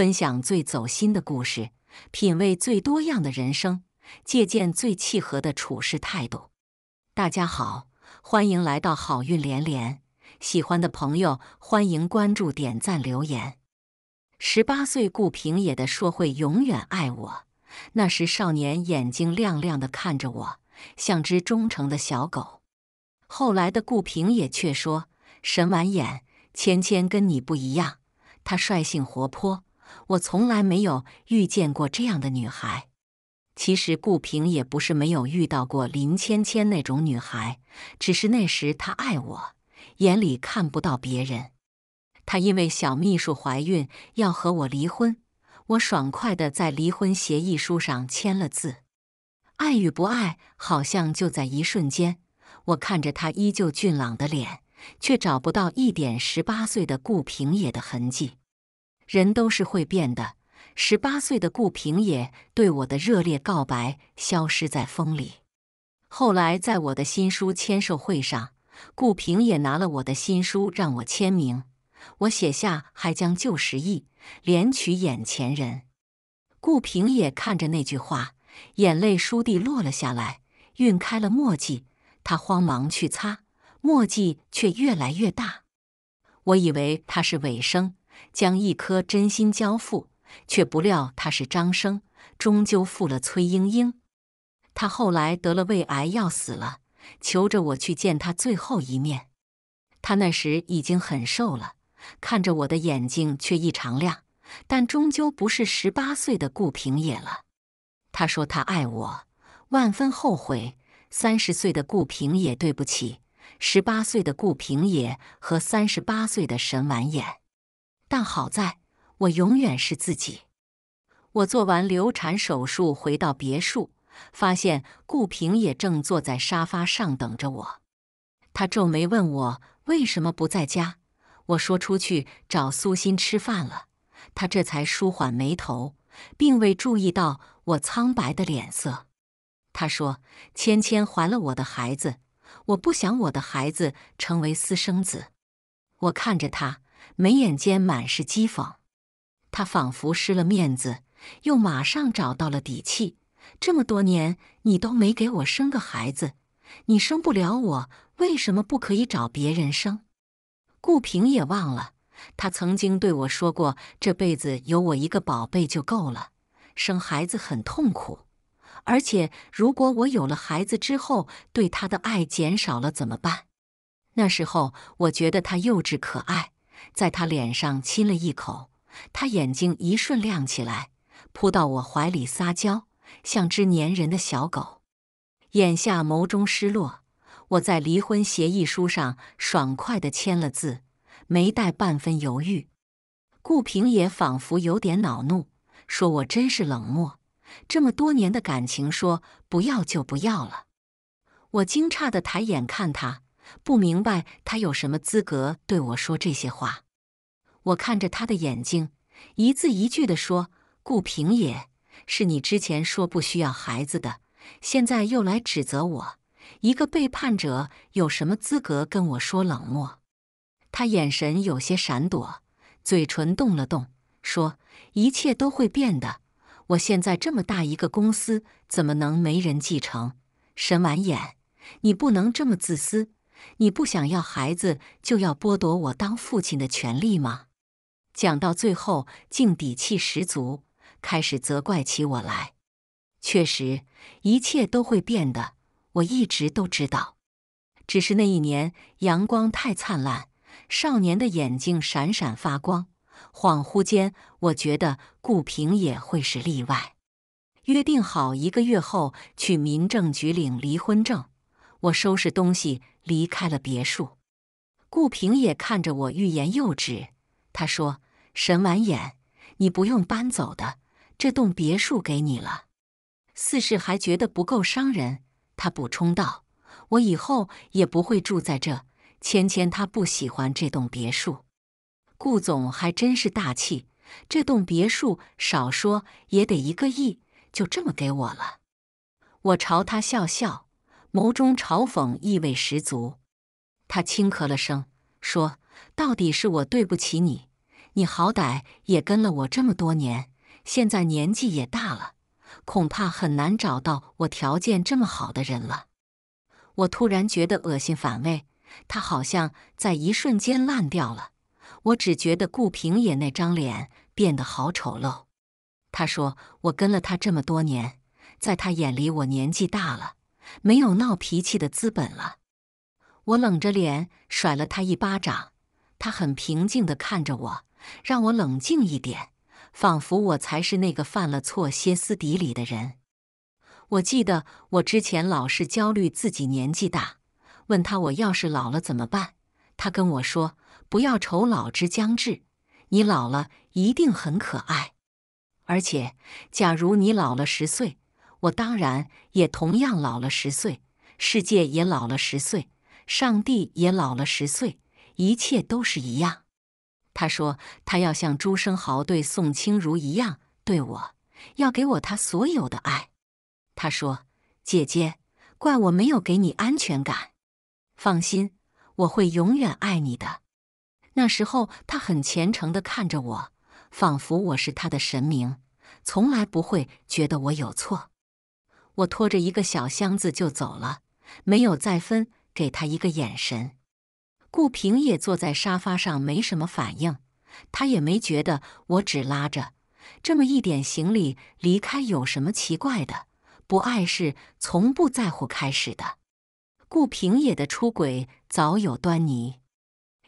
分享最走心的故事，品味最多样的人生，借鉴最契合的处事态度。大家好，欢迎来到好运连连。喜欢的朋友欢迎关注、点赞、留言。十八岁顾平野的说会永远爱我，那时少年眼睛亮亮的看着我，像只忠诚的小狗。后来的顾平野却说：“沈婉眼芊芊跟你不一样，他率性活泼。”我从来没有遇见过这样的女孩。其实顾平也不是没有遇到过林芊芊那种女孩，只是那时她爱我，眼里看不到别人。他因为小秘书怀孕要和我离婚，我爽快的在离婚协议书上签了字。爱与不爱好像就在一瞬间。我看着他依旧俊朗的脸，却找不到一点十八岁的顾平野的痕迹。人都是会变的。十八岁的顾平野对我的热烈告白消失在风里。后来，在我的新书签售会上，顾平野拿了我的新书让我签名，我写下“还将旧时忆，怜取眼前人”。顾平野看着那句话，眼泪倏地落了下来，晕开了墨迹。他慌忙去擦，墨迹却越来越大。我以为他是尾声。将一颗真心交付，却不料他是张生，终究负了崔莺莺。他后来得了胃癌，要死了，求着我去见他最后一面。他那时已经很瘦了，看着我的眼睛却异常亮。但终究不是十八岁的顾平野了。他说他爱我，万分后悔。三十岁的顾平野对不起，十八岁的顾平野和三十八岁的沈婉妍。但好在，我永远是自己。我做完流产手术回到别墅，发现顾平也正坐在沙发上等着我。他皱眉问我为什么不在家，我说出去找苏心吃饭了。他这才舒缓眉头，并未注意到我苍白的脸色。他说：“芊芊怀了我的孩子，我不想我的孩子成为私生子。”我看着他。眉眼间满是讥讽，他仿佛失了面子，又马上找到了底气。这么多年，你都没给我生个孩子，你生不了我，为什么不可以找别人生？顾平也忘了，他曾经对我说过，这辈子有我一个宝贝就够了。生孩子很痛苦，而且如果我有了孩子之后，对他的爱减少了怎么办？那时候我觉得他幼稚可爱。在他脸上亲了一口，他眼睛一瞬亮起来，扑到我怀里撒娇，像只粘人的小狗。眼下眸中失落，我在离婚协议书上爽快的签了字，没带半分犹豫。顾平也仿佛有点恼怒，说我真是冷漠，这么多年的感情，说不要就不要了。我惊诧的抬眼看他。不明白他有什么资格对我说这些话。我看着他的眼睛，一字一句地说：“顾平也是你之前说不需要孩子的，现在又来指责我一个背叛者，有什么资格跟我说冷漠？”他眼神有些闪躲，嘴唇动了动，说：“一切都会变的。我现在这么大一个公司，怎么能没人继承？”沈婉眼，你不能这么自私。你不想要孩子，就要剥夺我当父亲的权利吗？讲到最后，竟底气十足，开始责怪起我来。确实，一切都会变的，我一直都知道。只是那一年阳光太灿烂，少年的眼睛闪闪发光，恍惚间，我觉得顾平也会是例外。约定好一个月后去民政局领离婚证。我收拾东西离开了别墅，顾平也看着我欲言又止。他说：“沈婉眼，你不用搬走的，这栋别墅给你了。”似是还觉得不够伤人，他补充道：“我以后也不会住在这，芊芊她不喜欢这栋别墅。”顾总还真是大气，这栋别墅少说也得一个亿，就这么给我了。我朝他笑笑。眸中嘲讽意味十足，他轻咳了声，说：“到底是我对不起你，你好歹也跟了我这么多年，现在年纪也大了，恐怕很难找到我条件这么好的人了。”我突然觉得恶心反胃，他好像在一瞬间烂掉了。我只觉得顾平野那张脸变得好丑陋。他说：“我跟了他这么多年，在他眼里我年纪大了。”没有闹脾气的资本了，我冷着脸甩了他一巴掌。他很平静地看着我，让我冷静一点，仿佛我才是那个犯了错、歇斯底里的人。我记得我之前老是焦虑自己年纪大，问他我要是老了怎么办。他跟我说：“不要愁老之将至，你老了一定很可爱。而且，假如你老了十岁。”我当然也同样老了十岁，世界也老了十岁，上帝也老了十岁，一切都是一样。他说：“他要像朱生豪对宋清如一样对我，要给我他所有的爱。”他说：“姐姐，怪我没有给你安全感。放心，我会永远爱你的。”那时候，他很虔诚地看着我，仿佛我是他的神明，从来不会觉得我有错。我拖着一个小箱子就走了，没有再分给他一个眼神。顾平野坐在沙发上，没什么反应。他也没觉得我只拉着这么一点行李离开有什么奇怪的，不爱是从不在乎开始的。顾平野的出轨早有端倪，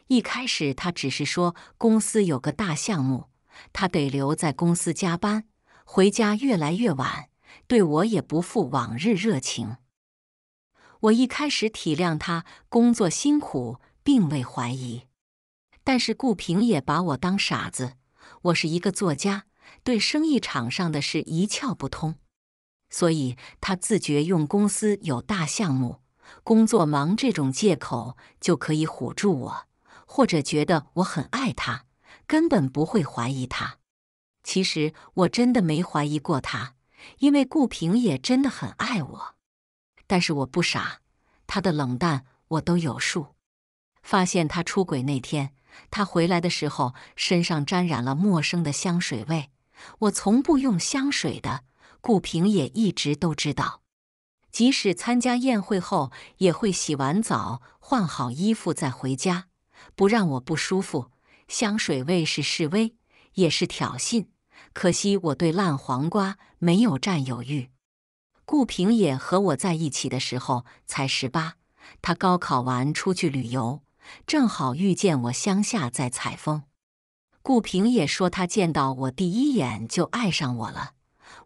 一开始他只是说公司有个大项目，他得留在公司加班，回家越来越晚。对我也不复往日热情。我一开始体谅他工作辛苦，并未怀疑。但是顾平也把我当傻子。我是一个作家，对生意场上的事一窍不通，所以他自觉用公司有大项目、工作忙这种借口就可以唬住我，或者觉得我很爱他，根本不会怀疑他。其实我真的没怀疑过他。因为顾平也真的很爱我，但是我不傻，他的冷淡我都有数。发现他出轨那天，他回来的时候身上沾染了陌生的香水味。我从不用香水的，顾平也一直都知道。即使参加宴会后，也会洗完澡换好衣服再回家，不让我不舒服。香水味是示威，也是挑衅。可惜我对烂黄瓜没有占有欲。顾平野和我在一起的时候才十八，他高考完出去旅游，正好遇见我乡下在采风。顾平野说他见到我第一眼就爱上我了。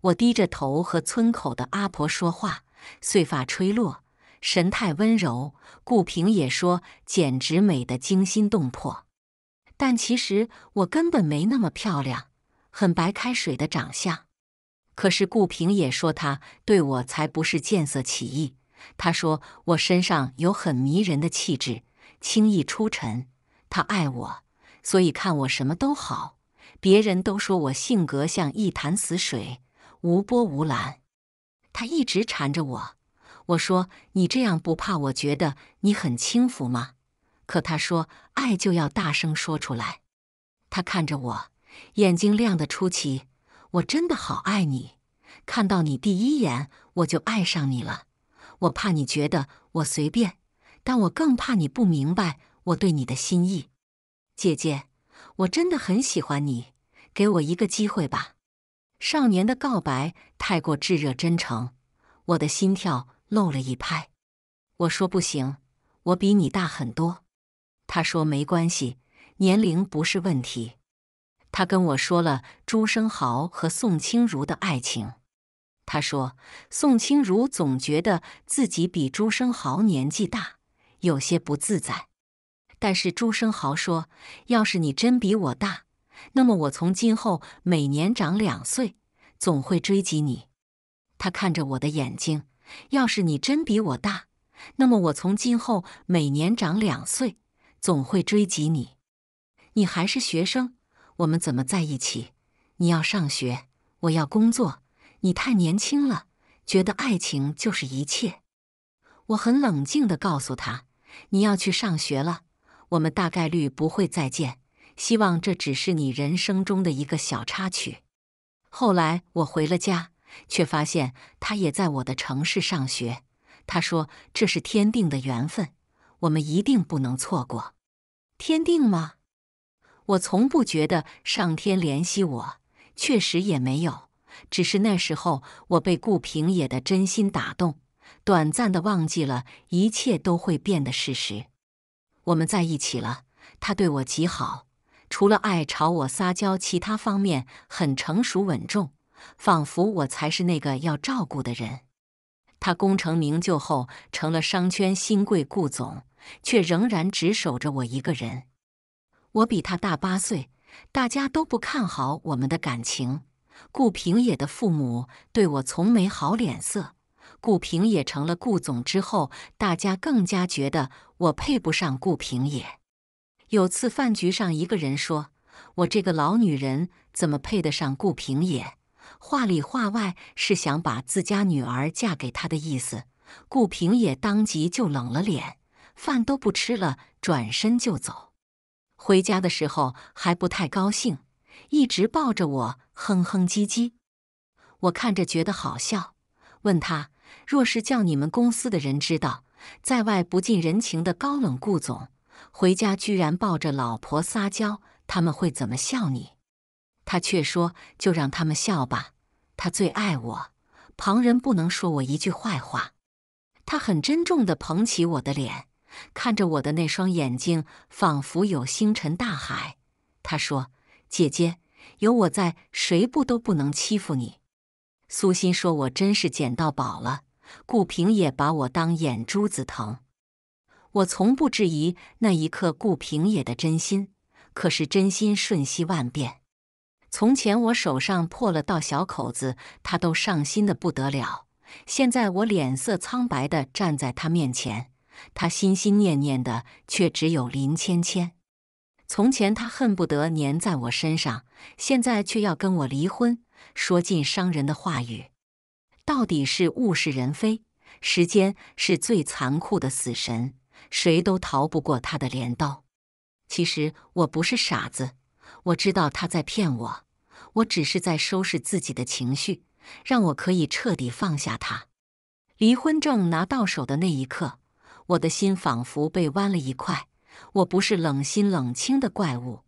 我低着头和村口的阿婆说话，碎发吹落，神态温柔。顾平野说简直美得惊心动魄，但其实我根本没那么漂亮。很白开水的长相，可是顾平也说他对我才不是见色起意。他说我身上有很迷人的气质，轻易出尘。他爱我，所以看我什么都好。别人都说我性格像一潭死水，无波无澜。他一直缠着我，我说你这样不怕我觉得你很轻浮吗？可他说爱就要大声说出来。他看着我。眼睛亮得出奇，我真的好爱你。看到你第一眼，我就爱上你了。我怕你觉得我随便，但我更怕你不明白我对你的心意。姐姐，我真的很喜欢你，给我一个机会吧。少年的告白太过炙热真诚，我的心跳漏了一拍。我说不行，我比你大很多。他说没关系，年龄不是问题。他跟我说了朱生豪和宋清如的爱情。他说宋清如总觉得自己比朱生豪年纪大，有些不自在。但是朱生豪说：“要是你真比我大，那么我从今后每年长两岁，总会追及你。”他看着我的眼睛：“要是你真比我大，那么我从今后每年长两岁，总会追及你。你还是学生。”我们怎么在一起？你要上学，我要工作。你太年轻了，觉得爱情就是一切。我很冷静地告诉他：“你要去上学了，我们大概率不会再见。希望这只是你人生中的一个小插曲。”后来我回了家，却发现他也在我的城市上学。他说：“这是天定的缘分，我们一定不能错过。”天定吗？我从不觉得上天怜惜我，确实也没有。只是那时候我被顾平野的真心打动，短暂的忘记了一切都会变的事实。我们在一起了，他对我极好，除了爱朝我撒娇，其他方面很成熟稳重，仿佛我才是那个要照顾的人。他功成名就后成了商圈新贵顾总，却仍然只守着我一个人。我比他大八岁，大家都不看好我们的感情。顾平野的父母对我从没好脸色。顾平野成了顾总之后，大家更加觉得我配不上顾平野。有次饭局上，一个人说我这个老女人怎么配得上顾平野，话里话外是想把自家女儿嫁给他的意思。顾平野当即就冷了脸，饭都不吃了，转身就走。回家的时候还不太高兴，一直抱着我哼哼唧唧。我看着觉得好笑，问他：“若是叫你们公司的人知道，在外不近人情的高冷顾总回家居然抱着老婆撒娇，他们会怎么笑你？”他却说：“就让他们笑吧，他最爱我，旁人不能说我一句坏话。”他很珍重的捧起我的脸。看着我的那双眼睛，仿佛有星辰大海。他说：“姐姐，有我在，谁不都不能欺负你。”苏心说：“我真是捡到宝了。”顾平也把我当眼珠子疼。我从不质疑那一刻顾平也的真心，可是真心瞬息万变。从前我手上破了道小口子，他都上心的不得了。现在我脸色苍白的站在他面前。他心心念念的却只有林芊芊。从前他恨不得粘在我身上，现在却要跟我离婚，说尽伤人的话语。到底是物是人非，时间是最残酷的死神，谁都逃不过他的镰刀。其实我不是傻子，我知道他在骗我，我只是在收拾自己的情绪，让我可以彻底放下他。离婚证拿到手的那一刻。我的心仿佛被剜了一块。我不是冷心冷清的怪物，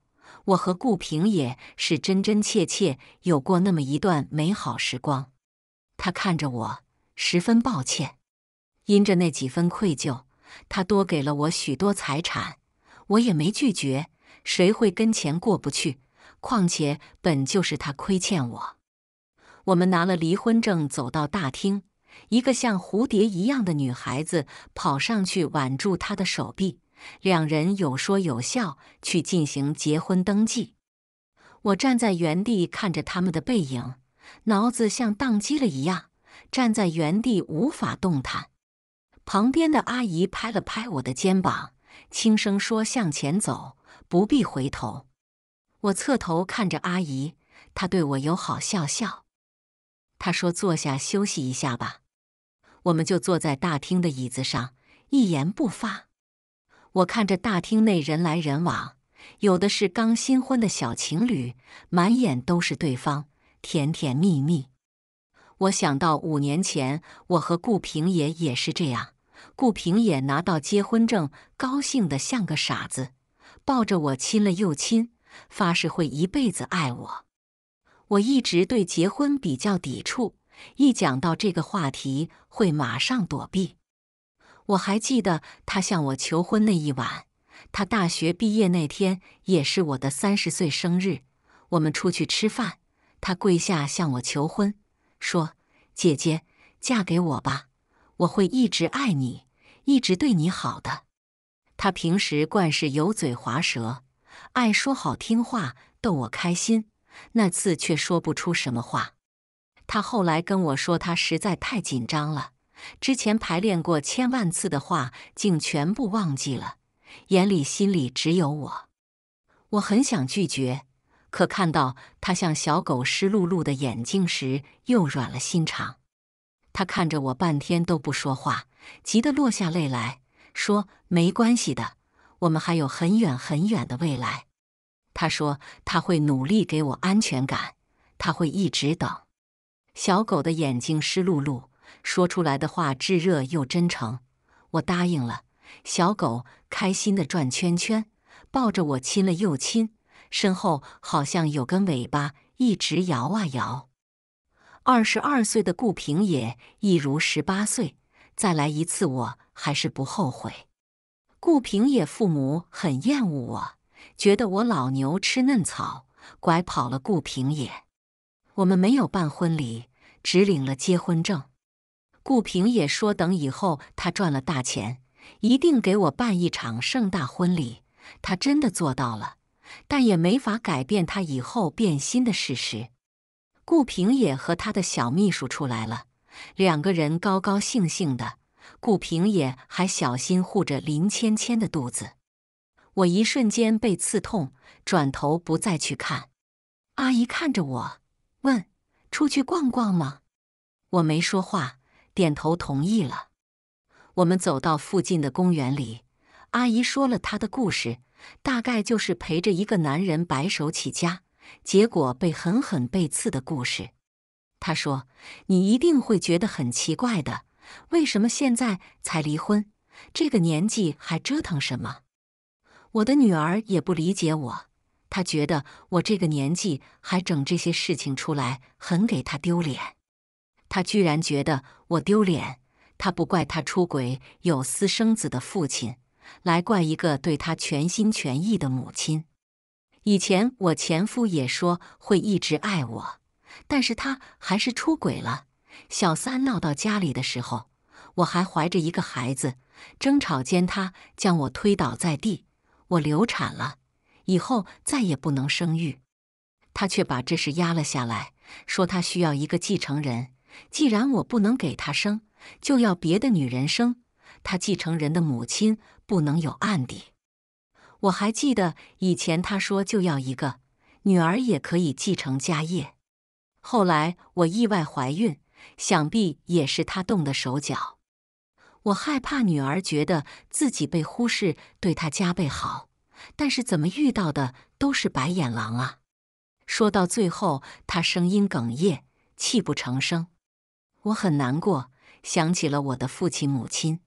我和顾平也是真真切切有过那么一段美好时光。他看着我，十分抱歉。因着那几分愧疚，他多给了我许多财产，我也没拒绝。谁会跟钱过不去？况且本就是他亏欠我。我们拿了离婚证，走到大厅。一个像蝴蝶一样的女孩子跑上去挽住他的手臂，两人有说有笑去进行结婚登记。我站在原地看着他们的背影，脑子像宕机了一样，站在原地无法动弹。旁边的阿姨拍了拍我的肩膀，轻声说：“向前走，不必回头。”我侧头看着阿姨，她对我友好笑笑，她说：“坐下休息一下吧。”我们就坐在大厅的椅子上，一言不发。我看着大厅内人来人往，有的是刚新婚的小情侣，满眼都是对方，甜甜蜜蜜。我想到五年前，我和顾平野也是这样。顾平野拿到结婚证，高兴的像个傻子，抱着我亲了又亲，发誓会一辈子爱我。我一直对结婚比较抵触。一讲到这个话题，会马上躲避。我还记得他向我求婚那一晚，他大学毕业那天也是我的三十岁生日，我们出去吃饭，他跪下向我求婚，说：“姐姐，嫁给我吧，我会一直爱你，一直对你好的。”他平时惯是油嘴滑舌，爱说好听话逗我开心，那次却说不出什么话。他后来跟我说，他实在太紧张了，之前排练过千万次的话，竟全部忘记了，眼里心里只有我。我很想拒绝，可看到他像小狗湿漉漉的眼睛时，又软了心肠。他看着我半天都不说话，急得落下泪来，说：“没关系的，我们还有很远很远的未来。”他说他会努力给我安全感，他会一直等。小狗的眼睛湿漉漉，说出来的话炙热又真诚。我答应了，小狗开心地转圈圈，抱着我亲了又亲，身后好像有根尾巴一直摇啊摇。二十二岁的顾平野一如十八岁，再来一次我还是不后悔。顾平野父母很厌恶我，觉得我老牛吃嫩草，拐跑了顾平野。我们没有办婚礼。只领了结婚证，顾平也说等以后他赚了大钱，一定给我办一场盛大婚礼。他真的做到了，但也没法改变他以后变心的事实。顾平也和他的小秘书出来了，两个人高高兴兴的。顾平也还小心护着林芊芊的肚子。我一瞬间被刺痛，转头不再去看。阿姨看着我问。出去逛逛吗？我没说话，点头同意了。我们走到附近的公园里，阿姨说了她的故事，大概就是陪着一个男人白手起家，结果被狠狠背刺的故事。她说：“你一定会觉得很奇怪的，为什么现在才离婚？这个年纪还折腾什么？”我的女儿也不理解我。他觉得我这个年纪还整这些事情出来，很给他丢脸。他居然觉得我丢脸，他不怪他出轨有私生子的父亲，来怪一个对他全心全意的母亲。以前我前夫也说会一直爱我，但是他还是出轨了。小三闹到家里的时候，我还怀着一个孩子，争吵间他将我推倒在地，我流产了。以后再也不能生育，他却把这事压了下来，说他需要一个继承人。既然我不能给他生，就要别的女人生。他继承人的母亲不能有案底。我还记得以前他说就要一个女儿也可以继承家业。后来我意外怀孕，想必也是他动的手脚。我害怕女儿觉得自己被忽视，对他加倍好。但是怎么遇到的都是白眼狼啊！说到最后，他声音哽咽，泣不成声。我很难过，想起了我的父亲母亲。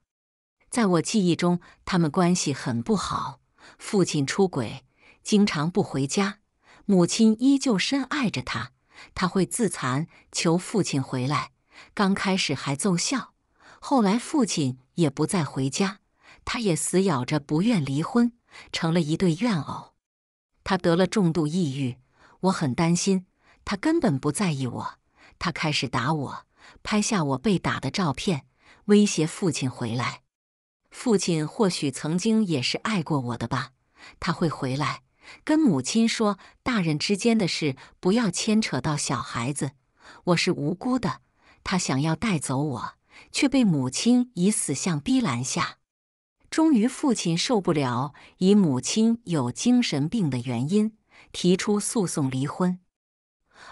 在我记忆中，他们关系很不好。父亲出轨，经常不回家；母亲依旧深爱着他，他会自残求父亲回来。刚开始还奏效，后来父亲也不再回家，他也死咬着不愿离婚。成了一对怨偶，他得了重度抑郁，我很担心。他根本不在意我，他开始打我，拍下我被打的照片，威胁父亲回来。父亲或许曾经也是爱过我的吧，他会回来，跟母亲说大人之间的事不要牵扯到小孩子，我是无辜的。他想要带走我，却被母亲以死相逼拦下。终于，父亲受不了以母亲有精神病的原因提出诉讼离婚，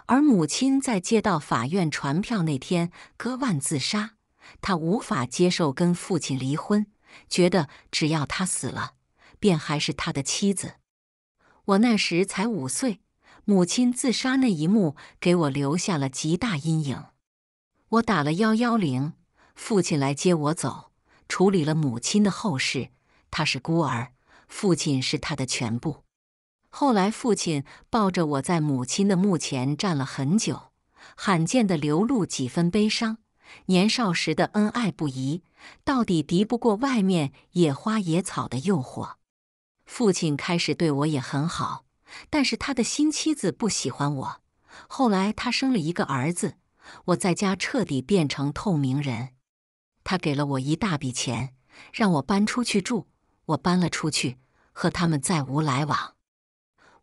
而母亲在接到法院传票那天割腕自杀。他无法接受跟父亲离婚，觉得只要他死了，便还是他的妻子。我那时才五岁，母亲自杀那一幕给我留下了极大阴影。我打了幺幺零，父亲来接我走。处理了母亲的后事，他是孤儿，父亲是他的全部。后来，父亲抱着我在母亲的墓前站了很久，罕见的流露几分悲伤。年少时的恩爱不移，到底敌不过外面野花野草的诱惑。父亲开始对我也很好，但是他的新妻子不喜欢我。后来，他生了一个儿子，我在家彻底变成透明人。他给了我一大笔钱，让我搬出去住。我搬了出去，和他们再无来往。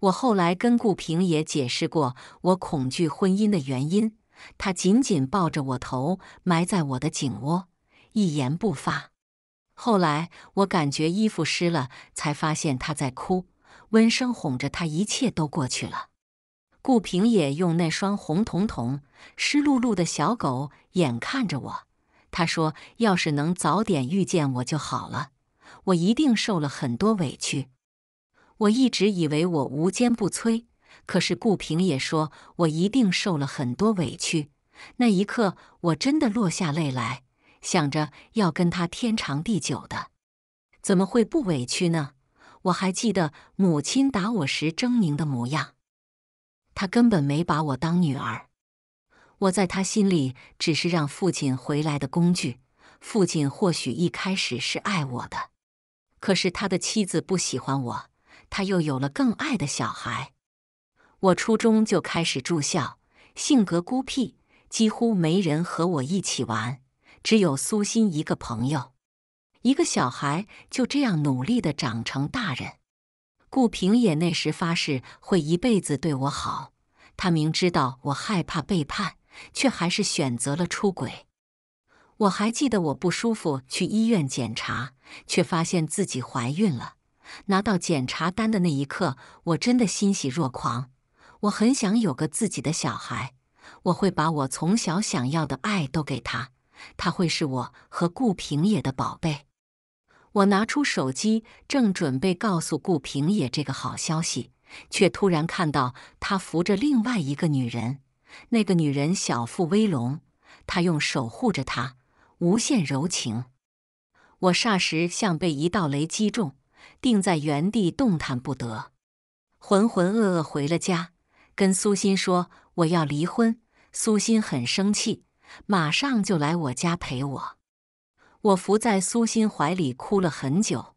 我后来跟顾平也解释过我恐惧婚姻的原因。他紧紧抱着我，头埋在我的颈窝，一言不发。后来我感觉衣服湿了，才发现他在哭。温声哄着他，一切都过去了。顾平也用那双红彤彤、湿漉漉的小狗眼看着我。他说：“要是能早点遇见我就好了，我一定受了很多委屈。我一直以为我无坚不摧，可是顾平也说我一定受了很多委屈。那一刻，我真的落下泪来，想着要跟他天长地久的，怎么会不委屈呢？我还记得母亲打我时狰狞的模样，他根本没把我当女儿。”我在他心里只是让父亲回来的工具。父亲或许一开始是爱我的，可是他的妻子不喜欢我，他又有了更爱的小孩。我初中就开始住校，性格孤僻，几乎没人和我一起玩，只有苏鑫一个朋友。一个小孩就这样努力的长成大人。顾平也那时发誓会一辈子对我好，他明知道我害怕背叛。却还是选择了出轨。我还记得我不舒服去医院检查，却发现自己怀孕了。拿到检查单的那一刻，我真的欣喜若狂。我很想有个自己的小孩，我会把我从小想要的爱都给他。他会是我和顾平野的宝贝。我拿出手机，正准备告诉顾平野这个好消息，却突然看到他扶着另外一个女人。那个女人小腹微隆，她用守护着她，无限柔情。我霎时像被一道雷击中，定在原地动弹不得，浑浑噩噩回了家，跟苏鑫说我要离婚。苏鑫很生气，马上就来我家陪我。我伏在苏鑫怀里哭了很久，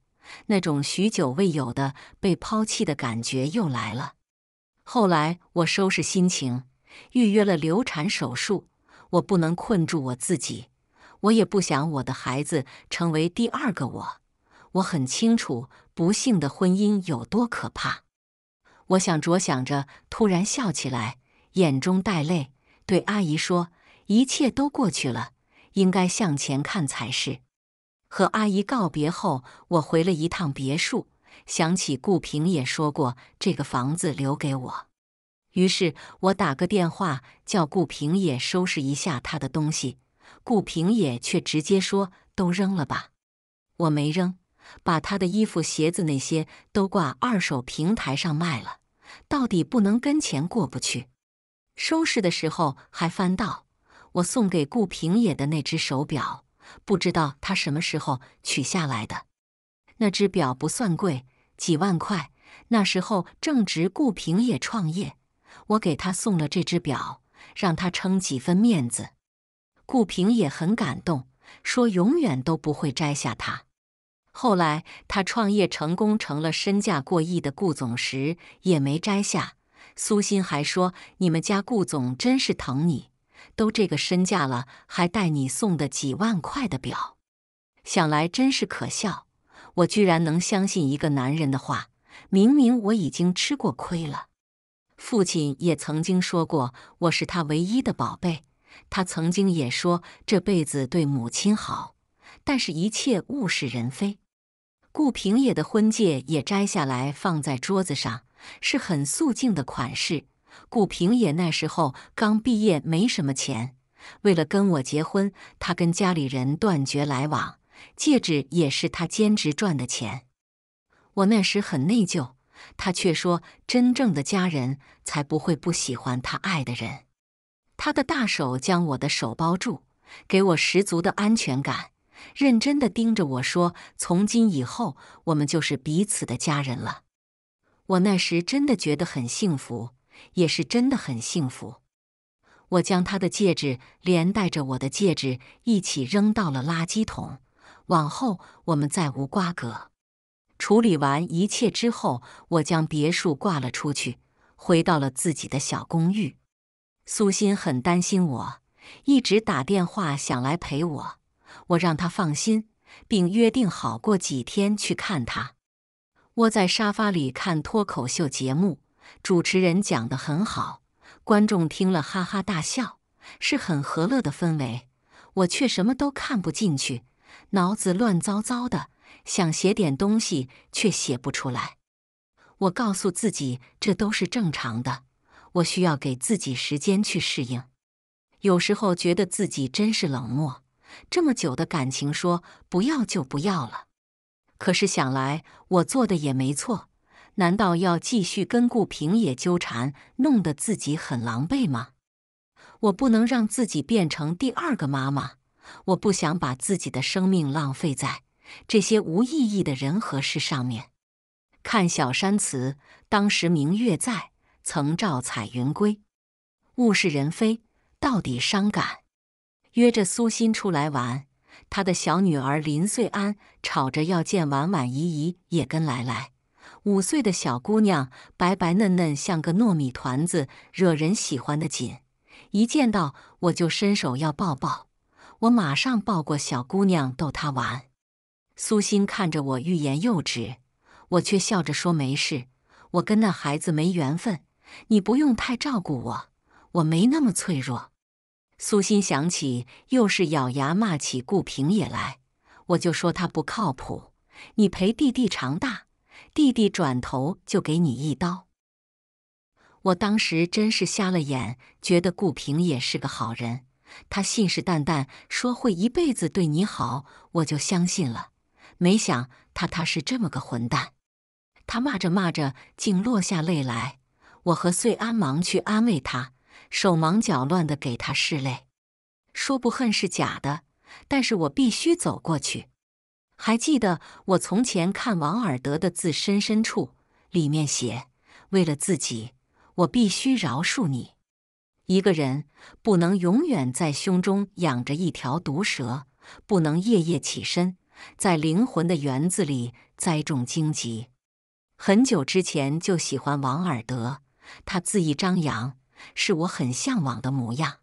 那种许久未有的被抛弃的感觉又来了。后来我收拾心情。预约了流产手术，我不能困住我自己，我也不想我的孩子成为第二个我。我很清楚不幸的婚姻有多可怕。我想着想着，突然笑起来，眼中带泪，对阿姨说：“一切都过去了，应该向前看才是。”和阿姨告别后，我回了一趟别墅，想起顾平也说过这个房子留给我。于是我打个电话叫顾平野收拾一下他的东西，顾平野却直接说：“都扔了吧。”我没扔，把他的衣服、鞋子那些都挂二手平台上卖了，到底不能跟钱过不去。收拾的时候还翻到我送给顾平野的那只手表，不知道他什么时候取下来的。那只表不算贵，几万块。那时候正值顾平野创业。我给他送了这只表，让他撑几分面子。顾平也很感动，说永远都不会摘下它。后来他创业成功，成了身价过亿的顾总时，也没摘下。苏鑫还说：“你们家顾总真是疼你，都这个身价了，还带你送的几万块的表。想来真是可笑，我居然能相信一个男人的话，明明我已经吃过亏了。”父亲也曾经说过我是他唯一的宝贝，他曾经也说这辈子对母亲好，但是，一切物是人非。顾平野的婚戒也摘下来放在桌子上，是很素净的款式。顾平野那时候刚毕业，没什么钱，为了跟我结婚，他跟家里人断绝来往，戒指也是他兼职赚的钱。我那时很内疚。他却说：“真正的家人才不会不喜欢他爱的人。”他的大手将我的手包住，给我十足的安全感，认真的盯着我说：“从今以后，我们就是彼此的家人了。”我那时真的觉得很幸福，也是真的很幸福。我将他的戒指连带着我的戒指一起扔到了垃圾桶，往后我们再无瓜葛。处理完一切之后，我将别墅挂了出去，回到了自己的小公寓。苏欣很担心我，一直打电话想来陪我。我让他放心，并约定好过几天去看他。窝在沙发里看脱口秀节目，主持人讲的很好，观众听了哈哈大笑，是很和乐的氛围。我却什么都看不进去，脑子乱糟糟的。想写点东西，却写不出来。我告诉自己，这都是正常的。我需要给自己时间去适应。有时候觉得自己真是冷漠，这么久的感情，说不要就不要了。可是想来，我做的也没错。难道要继续跟顾平野纠缠，弄得自己很狼狈吗？我不能让自己变成第二个妈妈。我不想把自己的生命浪费在。这些无意义的人和事上面，看《小山词》，当时明月在，曾照彩云归。物是人非，到底伤感。约着苏鑫出来玩，他的小女儿林穗安吵着要见婉婉姨姨，也跟来来。五岁的小姑娘白白嫩嫩，像个糯米团子，惹人喜欢的紧。一见到我就伸手要抱抱，我马上抱过小姑娘逗她玩。苏欣看着我，欲言又止，我却笑着说：“没事，我跟那孩子没缘分，你不用太照顾我，我没那么脆弱。”苏欣想起，又是咬牙骂起顾平野来：“我就说他不靠谱，你陪弟弟长大，弟弟转头就给你一刀。”我当时真是瞎了眼，觉得顾平野是个好人，他信誓旦旦说会一辈子对你好，我就相信了。没想他，他是这么个混蛋。他骂着骂着，竟落下泪来。我和穗安忙去安慰他，手忙脚乱的给他拭泪。说不恨是假的，但是我必须走过去。还记得我从前看王尔德的《自身深处》，里面写：“为了自己，我必须饶恕你。一个人不能永远在胸中养着一条毒蛇，不能夜夜起身。”在灵魂的园子里栽种荆棘。很久之前就喜欢王尔德，他恣意张扬，是我很向往的模样。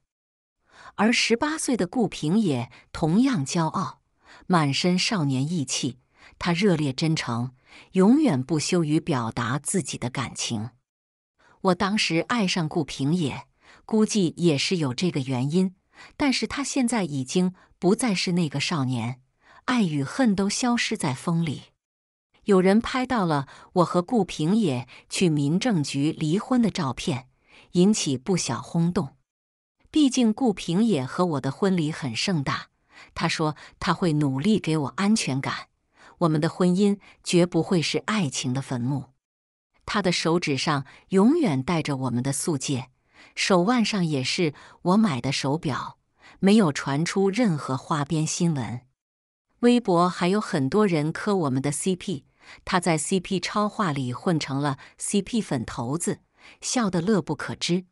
而十八岁的顾平也同样骄傲，满身少年意气。他热烈真诚，永远不羞于表达自己的感情。我当时爱上顾平野，估计也是有这个原因。但是他现在已经不再是那个少年。爱与恨都消失在风里。有人拍到了我和顾平野去民政局离婚的照片，引起不小轰动。毕竟顾平野和我的婚礼很盛大。他说他会努力给我安全感，我们的婚姻绝不会是爱情的坟墓。他的手指上永远戴着我们的素戒，手腕上也是我买的手表，没有传出任何花边新闻。微博还有很多人磕我们的 CP，他在 CP 超话里混成了 CP 粉头子，笑得乐不可支。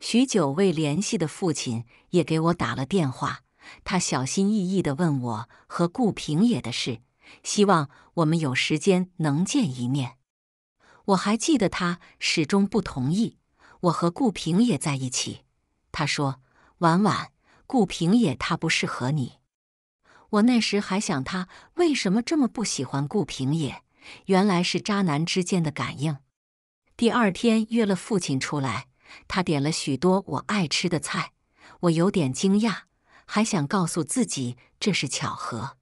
许久未联系的父亲也给我打了电话，他小心翼翼的问我和顾平野的事，希望我们有时间能见一面。我还记得他始终不同意我和顾平野在一起，他说：“婉婉，顾平野他不适合你。”我那时还想，他为什么这么不喜欢顾平野？原来是渣男之间的感应。第二天约了父亲出来，他点了许多我爱吃的菜，我有点惊讶，还想告诉自己这是巧合。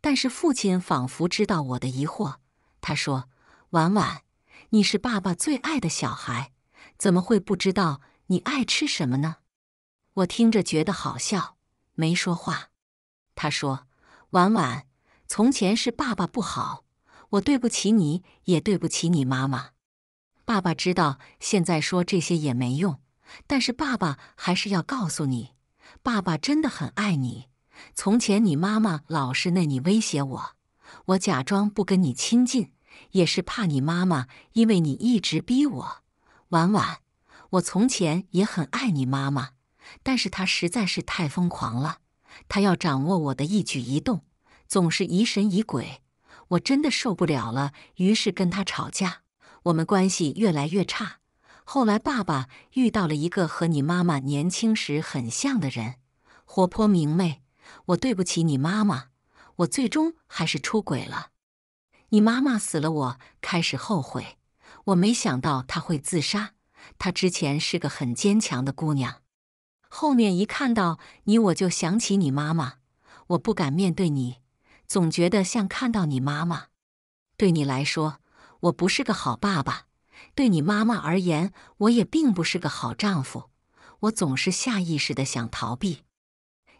但是父亲仿佛知道我的疑惑，他说：“婉婉，你是爸爸最爱的小孩，怎么会不知道你爱吃什么呢？”我听着觉得好笑，没说话。他说：“婉婉，从前是爸爸不好，我对不起你，也对不起你妈妈。爸爸知道现在说这些也没用，但是爸爸还是要告诉你，爸爸真的很爱你。从前你妈妈老是那你威胁我，我假装不跟你亲近，也是怕你妈妈因为你一直逼我。婉婉，我从前也很爱你妈妈，但是她实在是太疯狂了。”他要掌握我的一举一动，总是疑神疑鬼。我真的受不了了，于是跟他吵架，我们关系越来越差。后来爸爸遇到了一个和你妈妈年轻时很像的人，活泼明媚。我对不起你妈妈，我最终还是出轨了。你妈妈死了，我开始后悔。我没想到她会自杀，她之前是个很坚强的姑娘。后面一看到你，我就想起你妈妈，我不敢面对你，总觉得像看到你妈妈。对你来说，我不是个好爸爸；对你妈妈而言，我也并不是个好丈夫。我总是下意识的想逃避。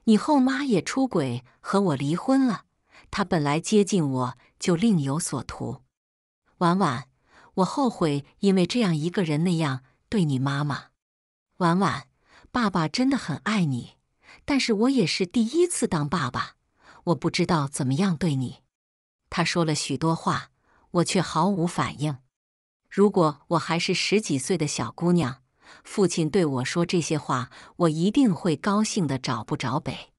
你后妈也出轨，和我离婚了。她本来接近我就另有所图。婉婉，我后悔因为这样一个人那样对你妈妈。婉婉。爸爸真的很爱你，但是我也是第一次当爸爸，我不知道怎么样对你。他说了许多话，我却毫无反应。如果我还是十几岁的小姑娘，父亲对我说这些话，我一定会高兴得找不着北。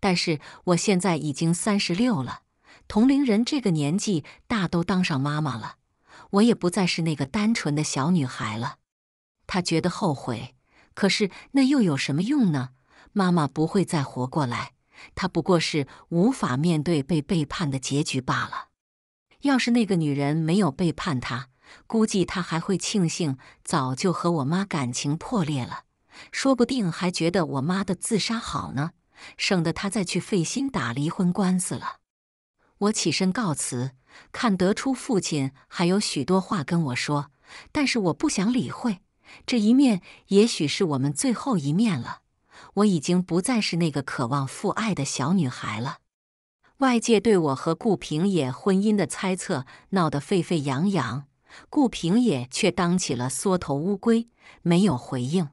但是我现在已经三十六了，同龄人这个年纪大都当上妈妈了，我也不再是那个单纯的小女孩了。他觉得后悔。可是那又有什么用呢？妈妈不会再活过来，她不过是无法面对被背叛的结局罢了。要是那个女人没有背叛他，估计他还会庆幸早就和我妈感情破裂了，说不定还觉得我妈的自杀好呢，省得他再去费心打离婚官司了。我起身告辞，看得出父亲还有许多话跟我说，但是我不想理会。这一面也许是我们最后一面了。我已经不再是那个渴望父爱的小女孩了。外界对我和顾平野婚姻的猜测闹得沸沸扬扬，顾平野却当起了缩头乌龟，没有回应。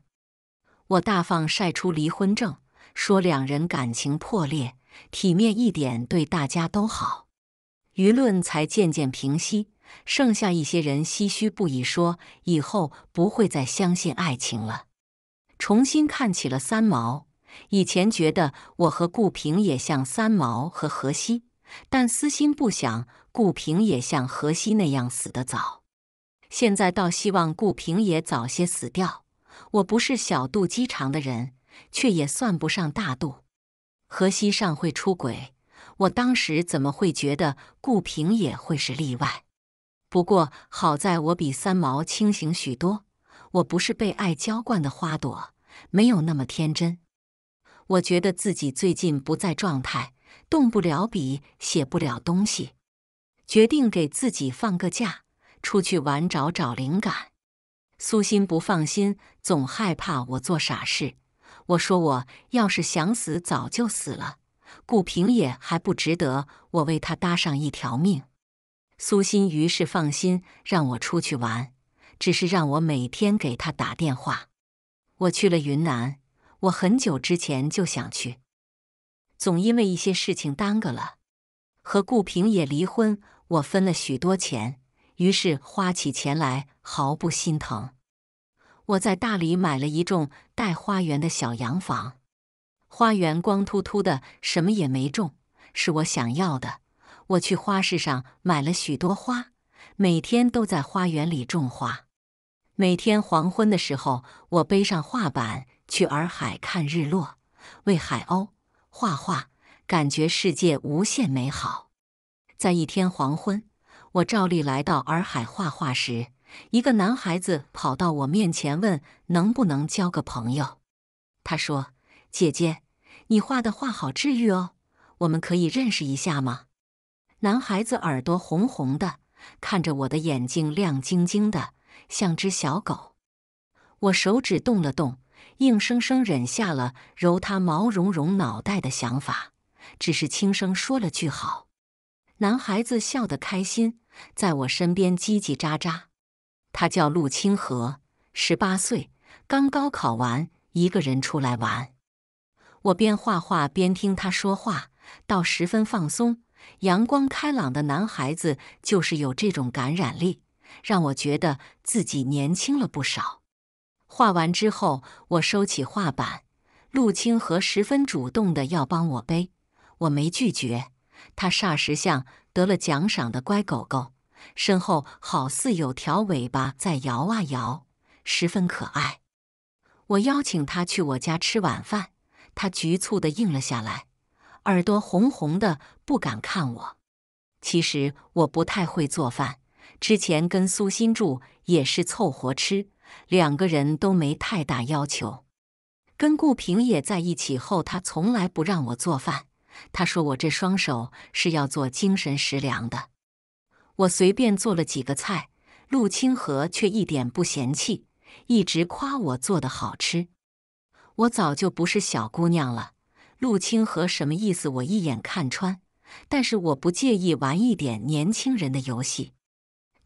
我大方晒出离婚证，说两人感情破裂，体面一点，对大家都好，舆论才渐渐平息。剩下一些人唏嘘不已，说以后不会再相信爱情了。重新看起了三毛，以前觉得我和顾平也像三毛和荷西，但私心不想顾平也像荷西那样死得早。现在倒希望顾平也早些死掉。我不是小肚鸡肠的人，却也算不上大度。荷西上会出轨，我当时怎么会觉得顾平也会是例外？不过好在我比三毛清醒许多，我不是被爱浇灌的花朵，没有那么天真。我觉得自己最近不在状态，动不了笔，写不了东西，决定给自己放个假，出去玩找找灵感。苏心不放心，总害怕我做傻事。我说我要是想死，早就死了。顾平也还不值得我为他搭上一条命。苏欣于是放心让我出去玩，只是让我每天给他打电话。我去了云南，我很久之前就想去，总因为一些事情耽搁了。和顾平也离婚，我分了许多钱，于是花起钱来毫不心疼。我在大理买了一幢带花园的小洋房，花园光秃秃的，什么也没种，是我想要的。我去花市上买了许多花，每天都在花园里种花。每天黄昏的时候，我背上画板去洱海看日落，为海鸥画画，感觉世界无限美好。在一天黄昏，我照例来到洱海画画时，一个男孩子跑到我面前问：“能不能交个朋友？”他说：“姐姐，你画的画好治愈哦，我们可以认识一下吗？”男孩子耳朵红红的，看着我的眼睛亮晶晶的，像只小狗。我手指动了动，硬生生忍下了揉他毛茸茸脑袋的想法，只是轻声说了句“好”。男孩子笑得开心，在我身边叽叽喳喳。他叫陆清河，十八岁，刚高考完，一个人出来玩。我边画画边听他说话，倒十分放松。阳光开朗的男孩子就是有这种感染力，让我觉得自己年轻了不少。画完之后，我收起画板，陆清河十分主动的要帮我背，我没拒绝。他霎时像得了奖赏的乖狗狗，身后好似有条尾巴在摇啊摇，十分可爱。我邀请他去我家吃晚饭，他局促的应了下来。耳朵红红的，不敢看我。其实我不太会做饭，之前跟苏新住也是凑合吃，两个人都没太大要求。跟顾平也在一起后，他从来不让我做饭，他说我这双手是要做精神食粮的。我随便做了几个菜，陆清河却一点不嫌弃，一直夸我做的好吃。我早就不是小姑娘了。陆清河什么意思？我一眼看穿，但是我不介意玩一点年轻人的游戏。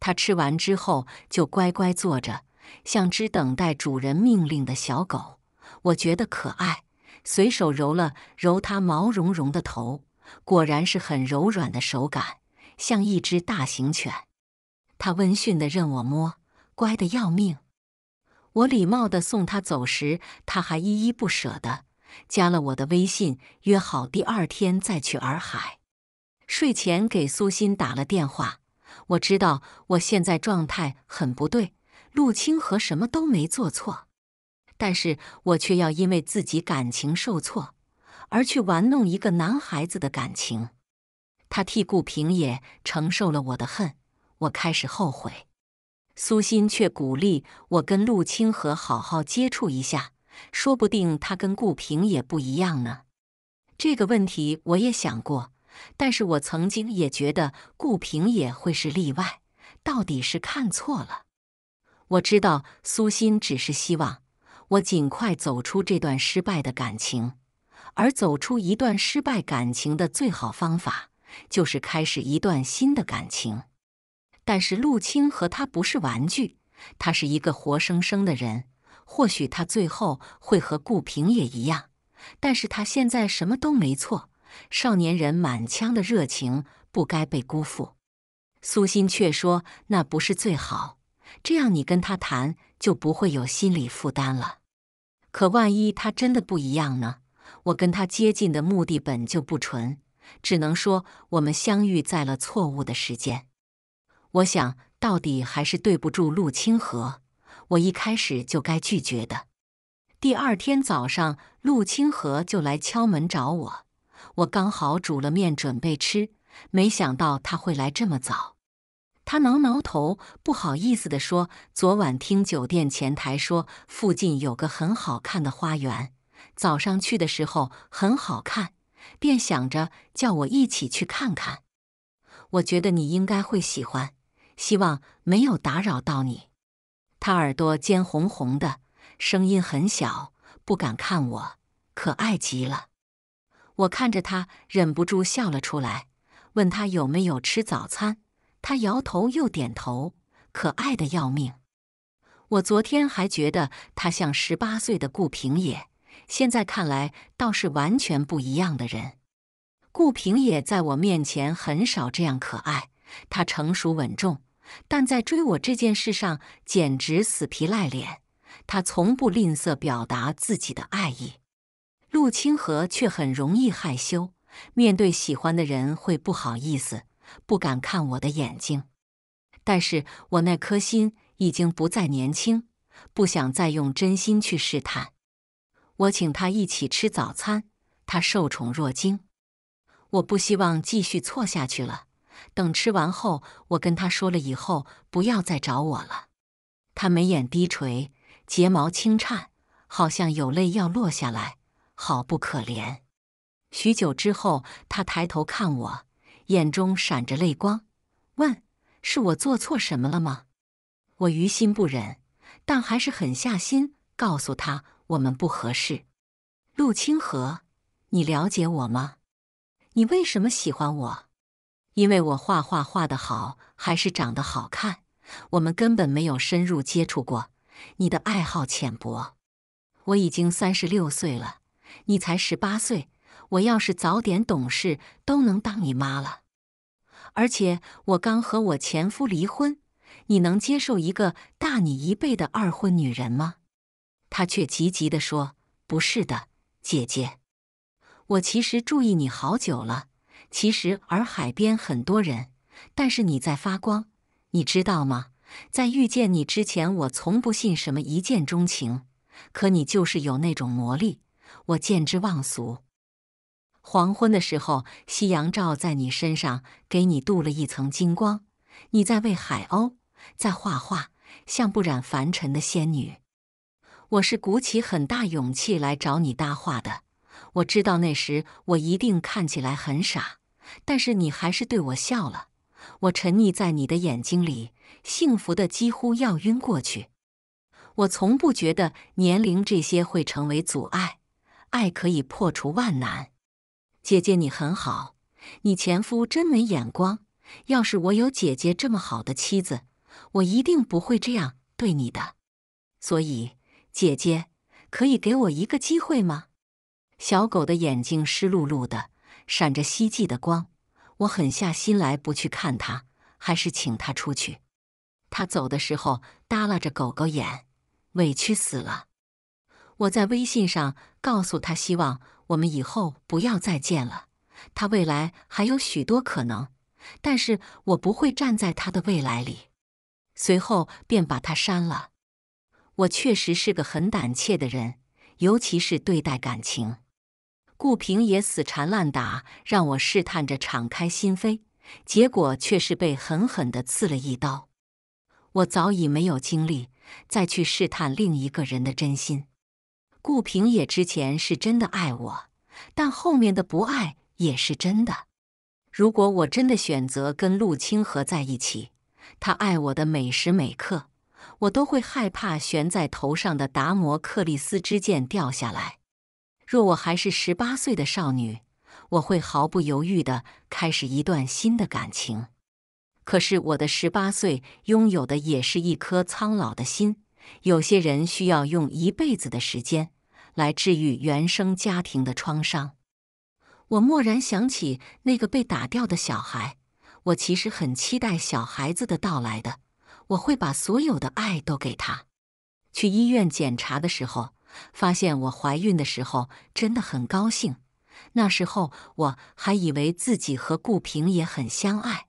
他吃完之后就乖乖坐着，像只等待主人命令的小狗，我觉得可爱。随手揉了揉它毛茸茸的头，果然是很柔软的手感，像一只大型犬。它温驯的任我摸，乖的要命。我礼貌的送它走时，它还依依不舍的。加了我的微信，约好第二天再去洱海。睡前给苏欣打了电话。我知道我现在状态很不对。陆清河什么都没做错，但是我却要因为自己感情受挫，而去玩弄一个男孩子的感情。他替顾平野承受了我的恨，我开始后悔。苏欣却鼓励我跟陆清河好好接触一下。说不定他跟顾平也不一样呢。这个问题我也想过，但是我曾经也觉得顾平也会是例外。到底是看错了？我知道苏鑫只是希望我尽快走出这段失败的感情，而走出一段失败感情的最好方法，就是开始一段新的感情。但是陆青和他不是玩具，他是一个活生生的人。或许他最后会和顾平也一样，但是他现在什么都没错。少年人满腔的热情不该被辜负。苏欣却说：“那不是最好，这样你跟他谈就不会有心理负担了。可万一他真的不一样呢？我跟他接近的目的本就不纯，只能说我们相遇在了错误的时间。我想到底还是对不住陆清河。”我一开始就该拒绝的。第二天早上，陆清河就来敲门找我。我刚好煮了面准备吃，没想到他会来这么早。他挠挠头，不好意思地说：“昨晚听酒店前台说附近有个很好看的花园，早上去的时候很好看，便想着叫我一起去看看。我觉得你应该会喜欢，希望没有打扰到你。”他耳朵尖红红的，声音很小，不敢看我，可爱极了。我看着他，忍不住笑了出来，问他有没有吃早餐。他摇头又点头，可爱的要命。我昨天还觉得他像十八岁的顾平野，现在看来倒是完全不一样的人。顾平野在我面前很少这样可爱，他成熟稳重。但在追我这件事上，简直死皮赖脸。他从不吝啬表达自己的爱意。陆清河却很容易害羞，面对喜欢的人会不好意思，不敢看我的眼睛。但是我那颗心已经不再年轻，不想再用真心去试探。我请他一起吃早餐，他受宠若惊。我不希望继续错下去了。等吃完后，我跟他说了以后不要再找我了。他眉眼低垂，睫毛轻颤，好像有泪要落下来，好不可怜。许久之后，他抬头看我，眼中闪着泪光，问：“是我做错什么了吗？”我于心不忍，但还是狠下心告诉他：“我们不合适。”陆清河，你了解我吗？你为什么喜欢我？因为我画画画得好，还是长得好看，我们根本没有深入接触过。你的爱好浅薄，我已经三十六岁了，你才十八岁。我要是早点懂事，都能当你妈了。而且我刚和我前夫离婚，你能接受一个大你一辈的二婚女人吗？他却急急地说：“不是的，姐姐，我其实注意你好久了。”其实洱海边很多人，但是你在发光，你知道吗？在遇见你之前，我从不信什么一见钟情，可你就是有那种魔力，我见之忘俗。黄昏的时候，夕阳照在你身上，给你镀了一层金光。你在喂海鸥，在画画，像不染凡尘的仙女。我是鼓起很大勇气来找你搭话的，我知道那时我一定看起来很傻。但是你还是对我笑了，我沉溺在你的眼睛里，幸福的几乎要晕过去。我从不觉得年龄这些会成为阻碍，爱可以破除万难。姐姐，你很好，你前夫真没眼光。要是我有姐姐这么好的妻子，我一定不会这样对你的。所以，姐姐，可以给我一个机会吗？小狗的眼睛湿漉漉的。闪着希冀的光，我狠下心来不去看他，还是请他出去。他走的时候耷拉着狗狗眼，委屈死了。我在微信上告诉他，希望我们以后不要再见了。他未来还有许多可能，但是我不会站在他的未来里。随后便把他删了。我确实是个很胆怯的人，尤其是对待感情。顾平也死缠烂打，让我试探着敞开心扉，结果却是被狠狠的刺了一刀。我早已没有精力再去试探另一个人的真心。顾平也之前是真的爱我，但后面的不爱也是真的。如果我真的选择跟陆清河在一起，他爱我的每时每刻，我都会害怕悬在头上的达摩克利斯之剑掉下来。若我还是十八岁的少女，我会毫不犹豫的开始一段新的感情。可是我的十八岁拥有的也是一颗苍老的心。有些人需要用一辈子的时间来治愈原生家庭的创伤。我蓦然想起那个被打掉的小孩，我其实很期待小孩子的到来的。我会把所有的爱都给他。去医院检查的时候。发现我怀孕的时候真的很高兴，那时候我还以为自己和顾平也很相爱。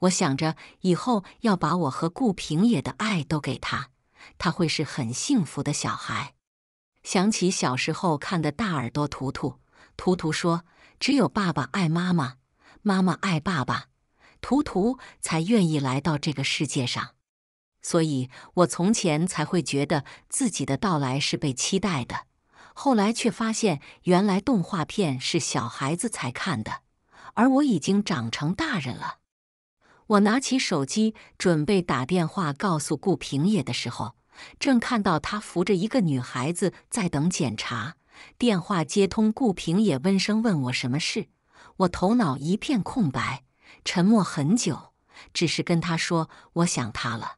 我想着以后要把我和顾平也的爱都给他，他会是很幸福的小孩。想起小时候看的大耳朵图图，图图说：“只有爸爸爱妈妈，妈妈爱爸爸，图图才愿意来到这个世界上。”所以我从前才会觉得自己的到来是被期待的，后来却发现原来动画片是小孩子才看的，而我已经长成大人了。我拿起手机准备打电话告诉顾平野的时候，正看到他扶着一个女孩子在等检查。电话接通，顾平野温声问我什么事，我头脑一片空白，沉默很久，只是跟他说我想他了。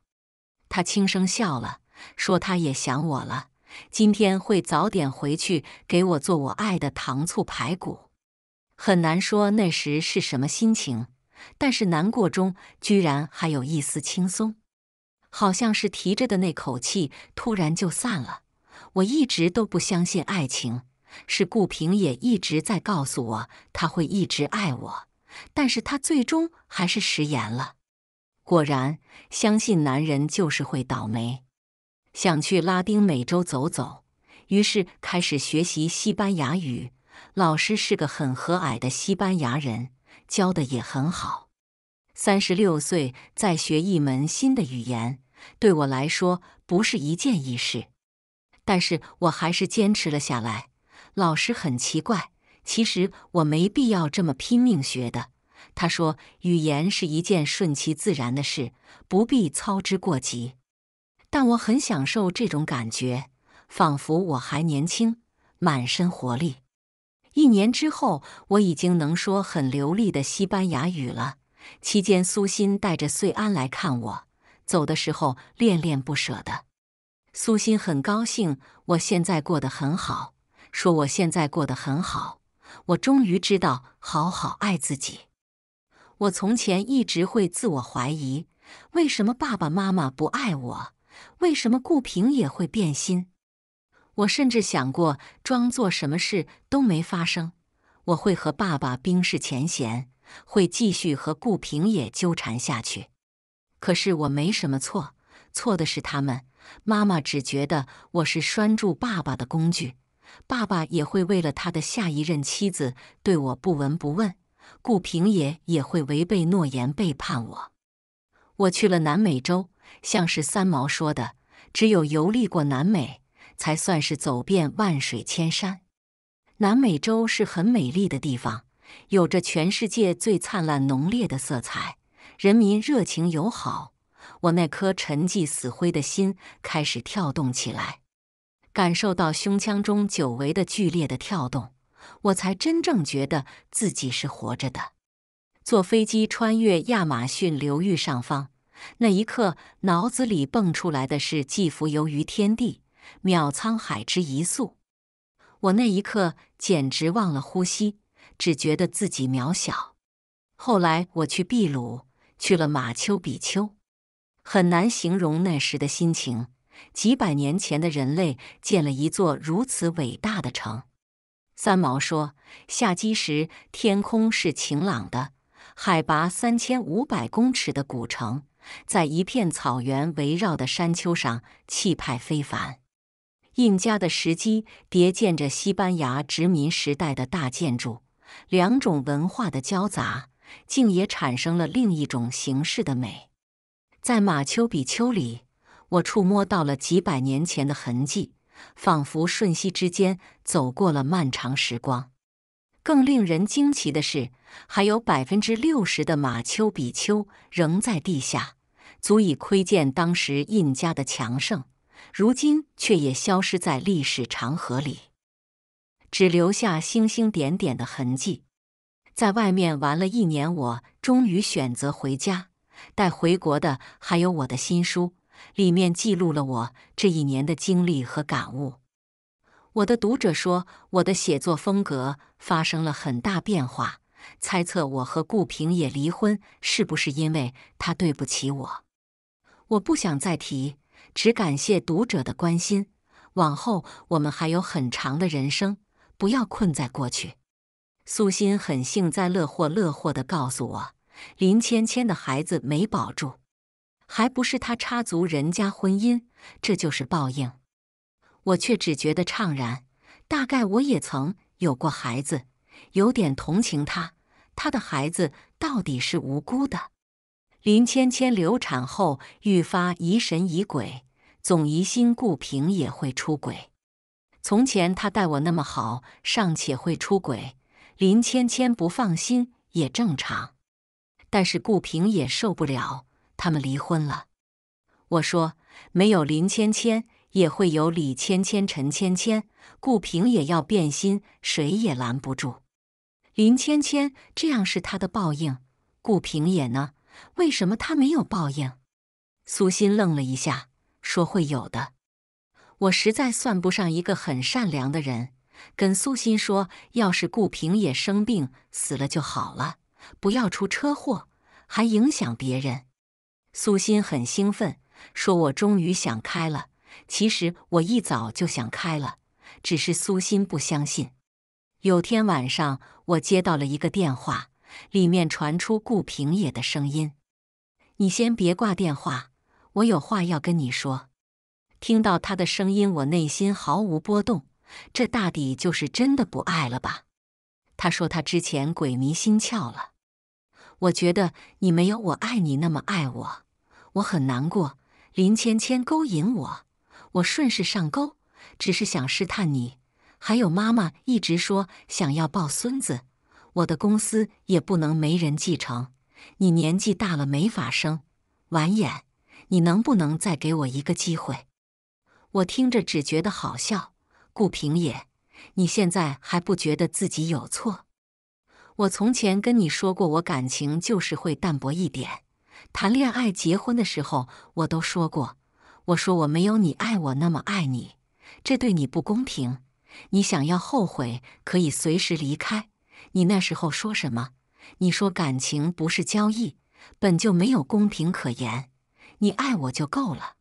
他轻声笑了，说：“他也想我了，今天会早点回去给我做我爱的糖醋排骨。”很难说那时是什么心情，但是难过中居然还有一丝轻松，好像是提着的那口气突然就散了。我一直都不相信爱情，是顾平也一直在告诉我他会一直爱我，但是他最终还是食言了。果然，相信男人就是会倒霉。想去拉丁美洲走走，于是开始学习西班牙语。老师是个很和蔼的西班牙人，教的也很好。三十六岁再学一门新的语言，对我来说不是一件易事，但是我还是坚持了下来。老师很奇怪，其实我没必要这么拼命学的。他说：“语言是一件顺其自然的事，不必操之过急。”但我很享受这种感觉，仿佛我还年轻，满身活力。一年之后，我已经能说很流利的西班牙语了。期间，苏欣带着穗安来看我，走的时候恋恋不舍的。苏欣很高兴，我现在过得很好，说我现在过得很好，我终于知道好好爱自己。我从前一直会自我怀疑，为什么爸爸妈妈不爱我？为什么顾平也会变心？我甚至想过装作什么事都没发生，我会和爸爸冰释前嫌，会继续和顾平也纠缠下去。可是我没什么错，错的是他们。妈妈只觉得我是拴住爸爸的工具，爸爸也会为了他的下一任妻子对我不闻不问。顾平爷也会违背诺言背叛我。我去了南美洲，像是三毛说的，只有游历过南美，才算是走遍万水千山。南美洲是很美丽的地方，有着全世界最灿烂浓烈的色彩，人民热情友好。我那颗沉寂死灰的心开始跳动起来，感受到胸腔中久违的剧烈的跳动。我才真正觉得自己是活着的。坐飞机穿越亚马逊流域上方，那一刻脑子里蹦出来的是“寄浮游于天地，渺沧海之一粟”。我那一刻简直忘了呼吸，只觉得自己渺小。后来我去秘鲁，去了马丘比丘，很难形容那时的心情。几百年前的人类建了一座如此伟大的城。三毛说：“下机时，天空是晴朗的。海拔三千五百公尺的古城，在一片草原围绕的山丘上，气派非凡。印加的石基叠建着西班牙殖民时代的大建筑，两种文化的交杂，竟也产生了另一种形式的美。在马丘比丘里，我触摸到了几百年前的痕迹。”仿佛瞬息之间走过了漫长时光。更令人惊奇的是，还有百分之六十的马丘比丘仍在地下，足以窥见当时印加的强盛。如今却也消失在历史长河里，只留下星星点点的痕迹。在外面玩了一年，我终于选择回家。带回国的还有我的新书。里面记录了我这一年的经历和感悟。我的读者说，我的写作风格发生了很大变化，猜测我和顾平也离婚是不是因为他对不起我？我不想再提，只感谢读者的关心。往后我们还有很长的人生，不要困在过去。苏鑫很幸灾乐祸乐祸的告诉我，林芊芊的孩子没保住。还不是他插足人家婚姻，这就是报应。我却只觉得怅然。大概我也曾有过孩子，有点同情他。他的孩子到底是无辜的。林芊芊流产后愈发疑神疑鬼，总疑心顾平也会出轨。从前他待我那么好，尚且会出轨，林芊芊不放心也正常。但是顾平也受不了。他们离婚了，我说没有林芊芊也会有李芊芊、陈芊芊，顾平也要变心，谁也拦不住。林芊芊这样是她的报应，顾平也呢？为什么他没有报应？苏欣愣了一下，说会有的。我实在算不上一个很善良的人，跟苏欣说，要是顾平也生病死了就好了，不要出车祸，还影响别人。苏心很兴奋，说：“我终于想开了。其实我一早就想开了，只是苏心不相信。”有天晚上，我接到了一个电话，里面传出顾平野的声音：“你先别挂电话，我有话要跟你说。”听到他的声音，我内心毫无波动。这大抵就是真的不爱了吧？他说他之前鬼迷心窍了。我觉得你没有我爱你那么爱我，我很难过。林芊芊勾引我，我顺势上钩，只是想试探你。还有妈妈一直说想要抱孙子，我的公司也不能没人继承。你年纪大了没法生，婉言，你能不能再给我一个机会？我听着只觉得好笑，顾平野，你现在还不觉得自己有错？我从前跟你说过，我感情就是会淡薄一点。谈恋爱、结婚的时候，我都说过，我说我没有你爱我那么爱你，这对你不公平。你想要后悔，可以随时离开。你那时候说什么？你说感情不是交易，本就没有公平可言。你爱我就够了。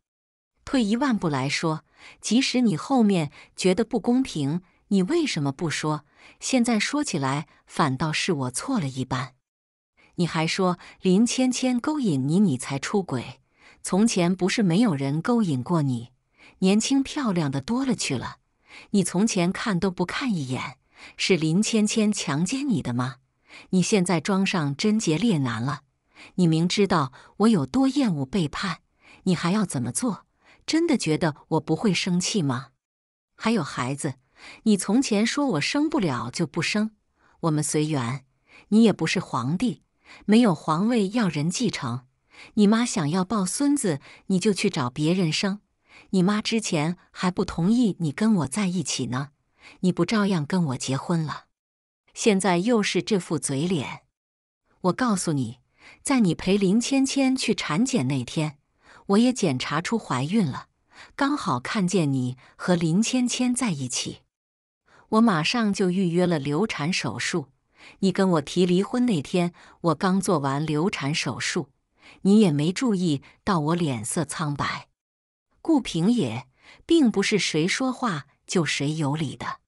退一万步来说，即使你后面觉得不公平，你为什么不说？现在说起来，反倒是我错了一般。你还说林芊芊勾引你，你才出轨。从前不是没有人勾引过你，年轻漂亮的多了去了。你从前看都不看一眼，是林芊芊强奸你的吗？你现在装上贞洁烈男了？你明知道我有多厌恶背叛，你还要怎么做？真的觉得我不会生气吗？还有孩子。你从前说我生不了就不生，我们随缘。你也不是皇帝，没有皇位要人继承。你妈想要抱孙子，你就去找别人生。你妈之前还不同意你跟我在一起呢，你不照样跟我结婚了？现在又是这副嘴脸。我告诉你，在你陪林芊芊去产检那天，我也检查出怀孕了，刚好看见你和林芊芊在一起。我马上就预约了流产手术。你跟我提离婚那天，我刚做完流产手术，你也没注意到我脸色苍白。顾平也，并不是谁说话就谁有理的。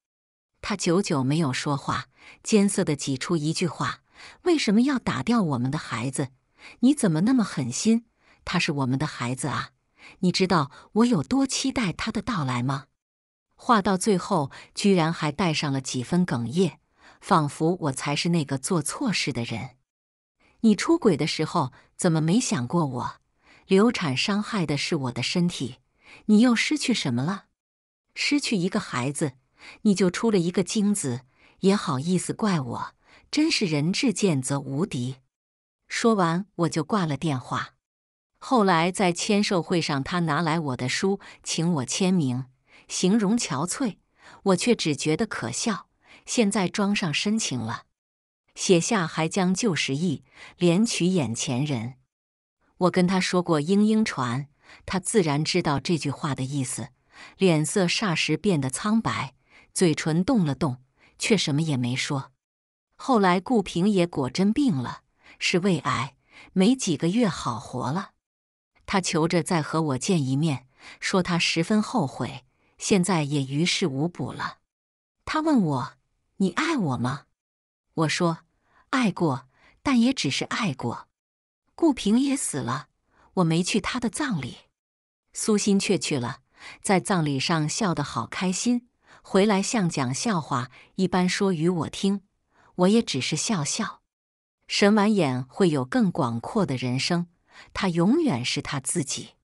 他久久没有说话，艰涩地挤出一句话：“为什么要打掉我们的孩子？你怎么那么狠心？他是我们的孩子啊！你知道我有多期待他的到来吗？”话到最后，居然还带上了几分哽咽，仿佛我才是那个做错事的人。你出轨的时候怎么没想过我？流产伤害的是我的身体，你又失去什么了？失去一个孩子，你就出了一个精子，也好意思怪我？真是人至贱则无敌。说完，我就挂了电话。后来在签售会上，他拿来我的书，请我签名。形容憔悴，我却只觉得可笑。现在装上深情了，写下还将旧时忆，连取眼前人。我跟他说过莺莺传，他自然知道这句话的意思。脸色霎时变得苍白，嘴唇动了动，却什么也没说。后来顾平也果真病了，是胃癌，没几个月好活了。他求着再和我见一面，说他十分后悔。现在也于事无补了。他问我：“你爱我吗？”我说：“爱过，但也只是爱过。”顾平也死了，我没去他的葬礼，苏欣却去了，在葬礼上笑得好开心，回来像讲笑话一般说与我听，我也只是笑笑。沈完眼会有更广阔的人生，他永远是他自己。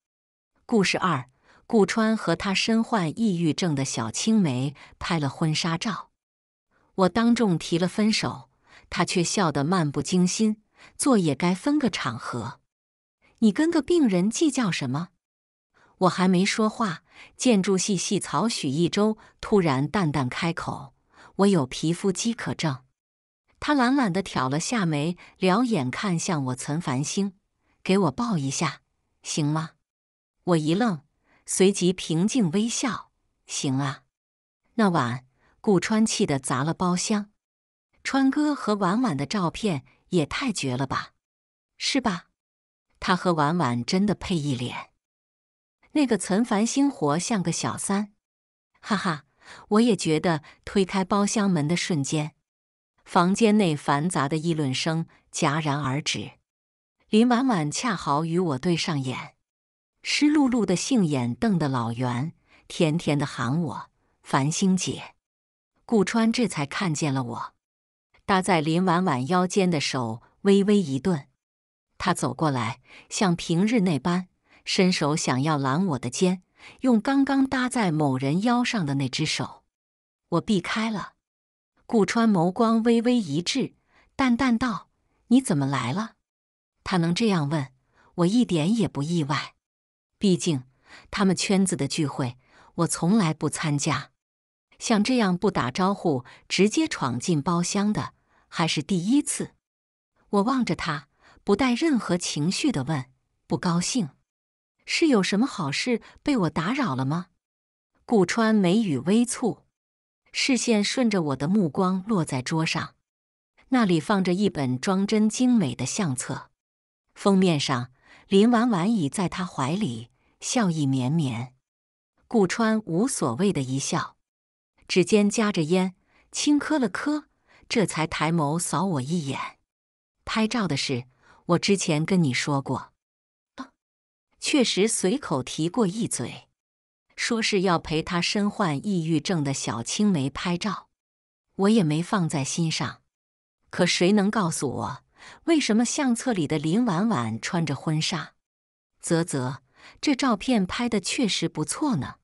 故事二。顾川和他身患抑郁症的小青梅拍了婚纱照，我当众提了分手，他却笑得漫不经心。做也该分个场合，你跟个病人计较什么？我还没说话，建筑系系草许一周突然淡淡开口：“我有皮肤饥渴症。”他懒懒地挑了下眉，撩眼看向我，岑繁星，给我抱一下，行吗？我一愣。随即平静微笑，行啊。那晚，顾川气得砸了包厢。川哥和婉婉的照片也太绝了吧，是吧？他和婉婉真的配一脸。那个岑繁星活像个小三，哈哈，我也觉得。推开包厢门的瞬间，房间内繁杂的议论声戛然而止。林婉婉恰好与我对上眼。湿漉漉的杏眼瞪得老圆，甜甜的喊我“繁星姐”。顾川这才看见了我，搭在林婉婉腰间的手微微一顿。他走过来，像平日那般伸手想要揽我的肩，用刚刚搭在某人腰上的那只手，我避开了。顾川眸光微微一滞，淡淡道：“你怎么来了？”他能这样问我，一点也不意外。毕竟，他们圈子的聚会我从来不参加。像这样不打招呼直接闯进包厢的，还是第一次。我望着他，不带任何情绪的问：“不高兴？是有什么好事被我打扰了吗？”顾川眉宇微蹙，视线顺着我的目光落在桌上，那里放着一本装帧精美的相册，封面上。林婉婉倚在他怀里，笑意绵绵。顾川无所谓的一笑，指尖夹着烟，轻磕了磕，这才抬眸扫我一眼。拍照的事，我之前跟你说过，确实随口提过一嘴，说是要陪他身患抑郁症的小青梅拍照，我也没放在心上。可谁能告诉我？为什么相册里的林婉婉穿着婚纱？啧啧，这照片拍的确实不错呢。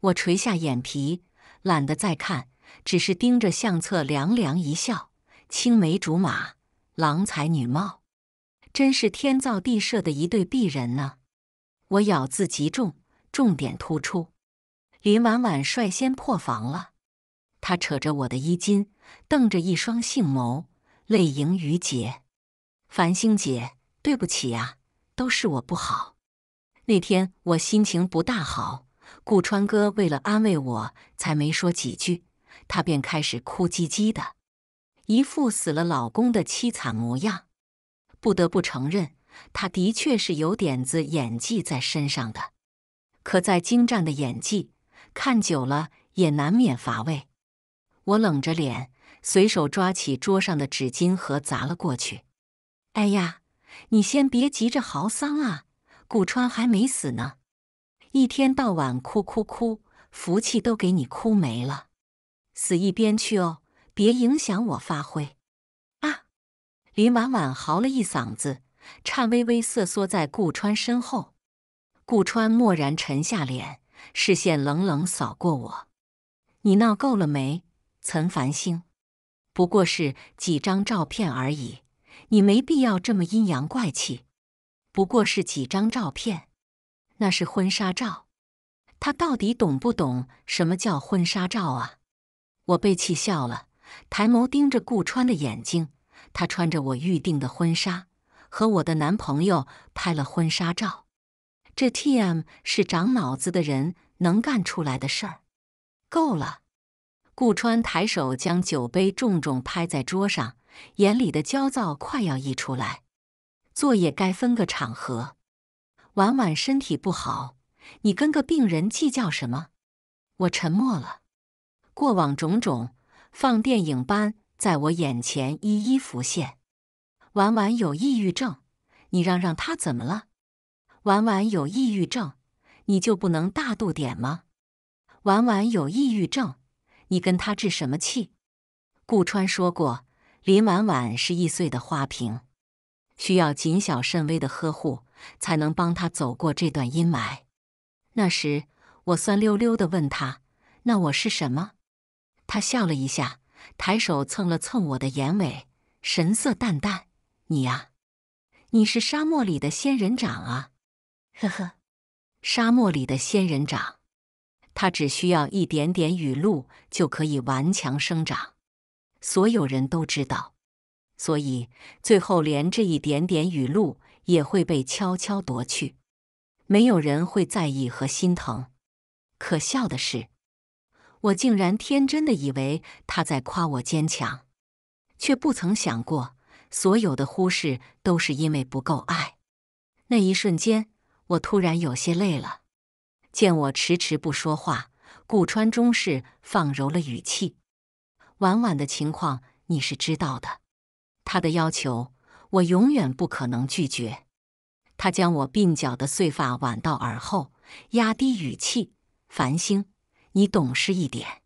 我垂下眼皮，懒得再看，只是盯着相册，凉凉一笑。青梅竹马，郎才女貌，真是天造地设的一对璧人呢。我咬字极重，重点突出。林婉婉率先破防了，她扯着我的衣襟，瞪着一双杏眸。泪盈于睫，繁星姐，对不起啊，都是我不好。那天我心情不大好，顾川哥为了安慰我，才没说几句，他便开始哭唧唧的，一副死了老公的凄惨模样。不得不承认，他的确是有点子演技在身上的，可再精湛的演技，看久了也难免乏味。我冷着脸。随手抓起桌上的纸巾盒砸了过去。哎呀，你先别急着嚎丧啊，顾川还没死呢。一天到晚哭哭哭，福气都给你哭没了。死一边去哦，别影响我发挥。啊！林婉婉嚎了一嗓子，颤巍巍瑟缩在顾川身后。顾川蓦然沉下脸，视线冷冷扫过我：“你闹够了没，岑繁星？”不过是几张照片而已，你没必要这么阴阳怪气。不过是几张照片，那是婚纱照，他到底懂不懂什么叫婚纱照啊？我被气笑了，抬眸盯着顾川的眼睛。他穿着我预定的婚纱，和我的男朋友拍了婚纱照。这 TM 是长脑子的人能干出来的事儿？够了！顾川抬手将酒杯重重拍在桌上，眼里的焦躁快要溢出来。作业该分个场合。婉婉身体不好，你跟个病人计较什么？我沉默了。过往种种，放电影般在我眼前一一浮现。婉婉有抑郁症，你让让他怎么了？婉婉有抑郁症，你就不能大度点吗？婉婉有抑郁症。你跟他置什么气？顾川说过，林婉婉是易碎的花瓶，需要谨小慎微的呵护，才能帮他走过这段阴霾。那时，我酸溜溜的问他：“那我是什么？”他笑了一下，抬手蹭了蹭我的眼尾，神色淡淡：“你呀，你是沙漠里的仙人掌啊，呵呵，沙漠里的仙人掌。”它只需要一点点雨露就可以顽强生长，所有人都知道，所以最后连这一点点雨露也会被悄悄夺去，没有人会在意和心疼。可笑的是，我竟然天真的以为他在夸我坚强，却不曾想过所有的忽视都是因为不够爱。那一瞬间，我突然有些累了。见我迟迟不说话，顾川中士放柔了语气：“婉婉的情况你是知道的，他的要求我永远不可能拒绝。”他将我鬓角的碎发挽到耳后，压低语气：“繁星，你懂事一点。”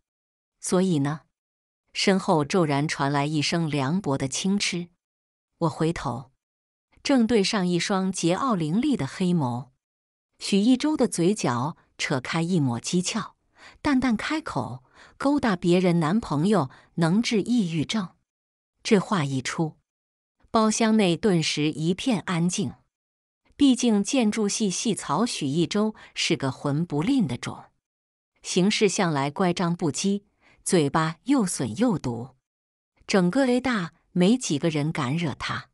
所以呢，身后骤然传来一声凉薄的轻嗤。我回头，正对上一双桀骜凌厉的黑眸。许一周的嘴角扯开一抹讥诮，淡淡开口：“勾搭别人男朋友能治抑郁症。”这话一出，包厢内顿时一片安静。毕竟建筑系系草许一周是个混不吝的种，行事向来乖张不羁，嘴巴又损又毒，整个 A 大没几个人敢惹他。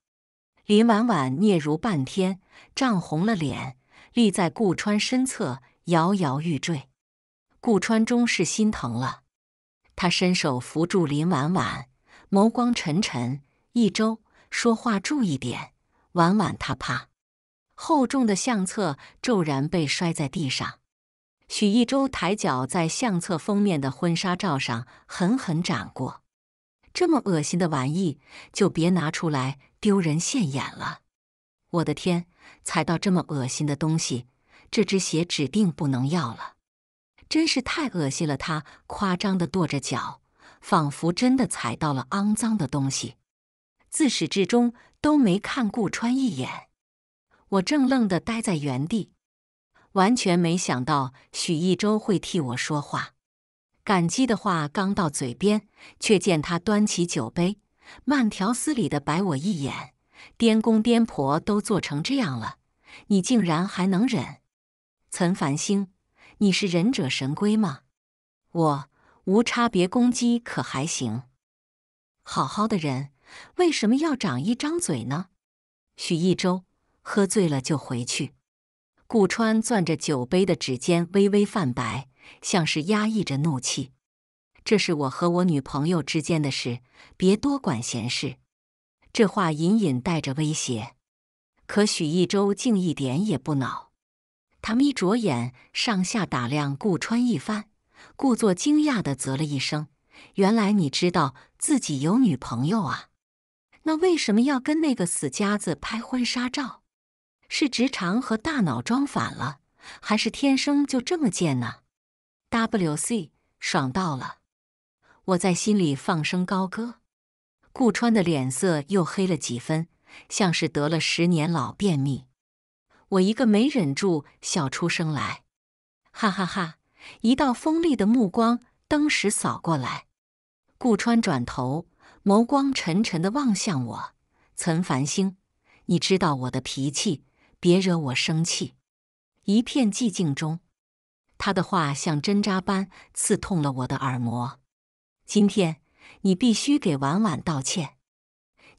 林婉婉嗫嚅半天，涨红了脸。立在顾川身侧，摇摇欲坠。顾川终是心疼了，他伸手扶住林婉婉，眸光沉沉。一周说话注意点，婉婉他怕。厚重的相册骤然被摔在地上，许一周抬脚在相册封面的婚纱照上狠狠斩过。这么恶心的玩意，就别拿出来丢人现眼了。我的天！踩到这么恶心的东西，这只鞋指定不能要了，真是太恶心了！他夸张的跺着脚，仿佛真的踩到了肮脏的东西。自始至终都没看顾川一眼。我正愣的呆在原地，完全没想到许一周会替我说话。感激的话刚到嘴边，却见他端起酒杯，慢条斯理的白我一眼。颠公颠婆都做成这样了，你竟然还能忍？岑繁星，你是忍者神龟吗？我无差别攻击可还行？好好的人为什么要长一张嘴呢？许一周喝醉了就回去。顾川攥着酒杯的指尖微微泛白，像是压抑着怒气。这是我和我女朋友之间的事，别多管闲事。这话隐隐带着威胁，可许一周竟一点也不恼。他眯着眼上下打量顾川一番，故作惊讶的啧了一声：“原来你知道自己有女朋友啊？那为什么要跟那个死家子拍婚纱照？是直肠和大脑装反了，还是天生就这么贱呢？”WC 爽到了，我在心里放声高歌。顾川的脸色又黑了几分，像是得了十年老便秘。我一个没忍住笑出声来，哈哈哈！一道锋利的目光登时扫过来。顾川转头，眸光沉沉的望向我：“岑繁星，你知道我的脾气，别惹我生气。”一片寂静中，他的话像针扎般刺痛了我的耳膜。今天。你必须给婉婉道歉，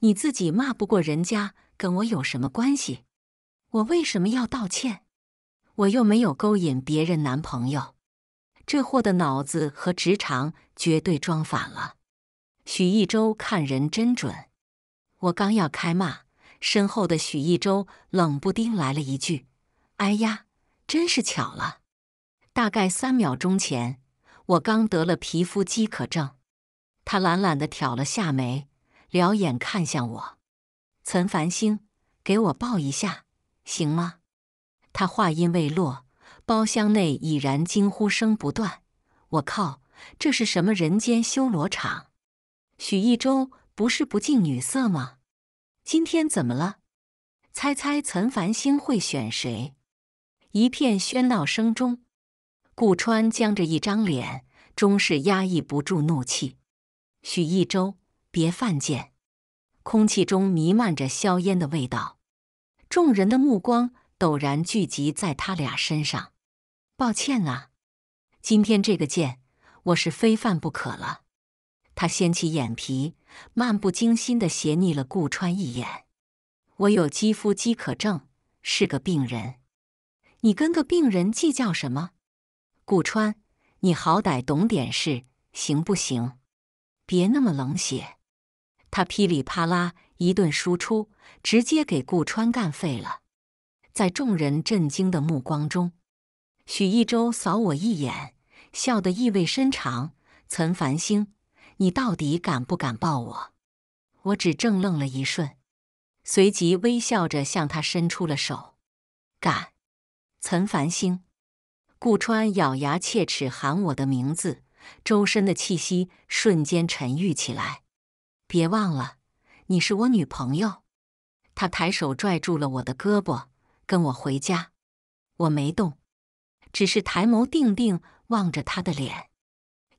你自己骂不过人家，跟我有什么关系？我为什么要道歉？我又没有勾引别人男朋友，这货的脑子和直肠绝对装反了。许一周看人真准，我刚要开骂，身后的许一周冷不丁来了一句：“哎呀，真是巧了，大概三秒钟前，我刚得了皮肤饥渴症。”他懒懒地挑了下眉，撩眼看向我，岑繁星，给我抱一下，行吗？他话音未落，包厢内已然惊呼声不断。我靠，这是什么人间修罗场？许一周不是不近女色吗？今天怎么了？猜猜岑繁星会选谁？一片喧闹声中，顾川僵着一张脸，终是压抑不住怒气。许一周，别犯贱！空气中弥漫着硝烟的味道，众人的目光陡然聚集在他俩身上。抱歉啊，今天这个贱，我是非犯不可了。他掀起眼皮，漫不经心地斜睨了顾川一眼。我有肌肤饥渴症，是个病人，你跟个病人计较什么？顾川，你好歹懂点事，行不行？别那么冷血！他噼里啪啦一顿输出，直接给顾川干废了。在众人震惊的目光中，许一周扫我一眼，笑得意味深长：“岑繁星，你到底敢不敢抱我？”我只怔愣了一瞬，随即微笑着向他伸出了手：“敢。”岑繁星，顾川咬牙切齿喊我的名字。周身的气息瞬间沉郁起来。别忘了，你是我女朋友。他抬手拽住了我的胳膊，跟我回家。我没动，只是抬眸定定望着他的脸。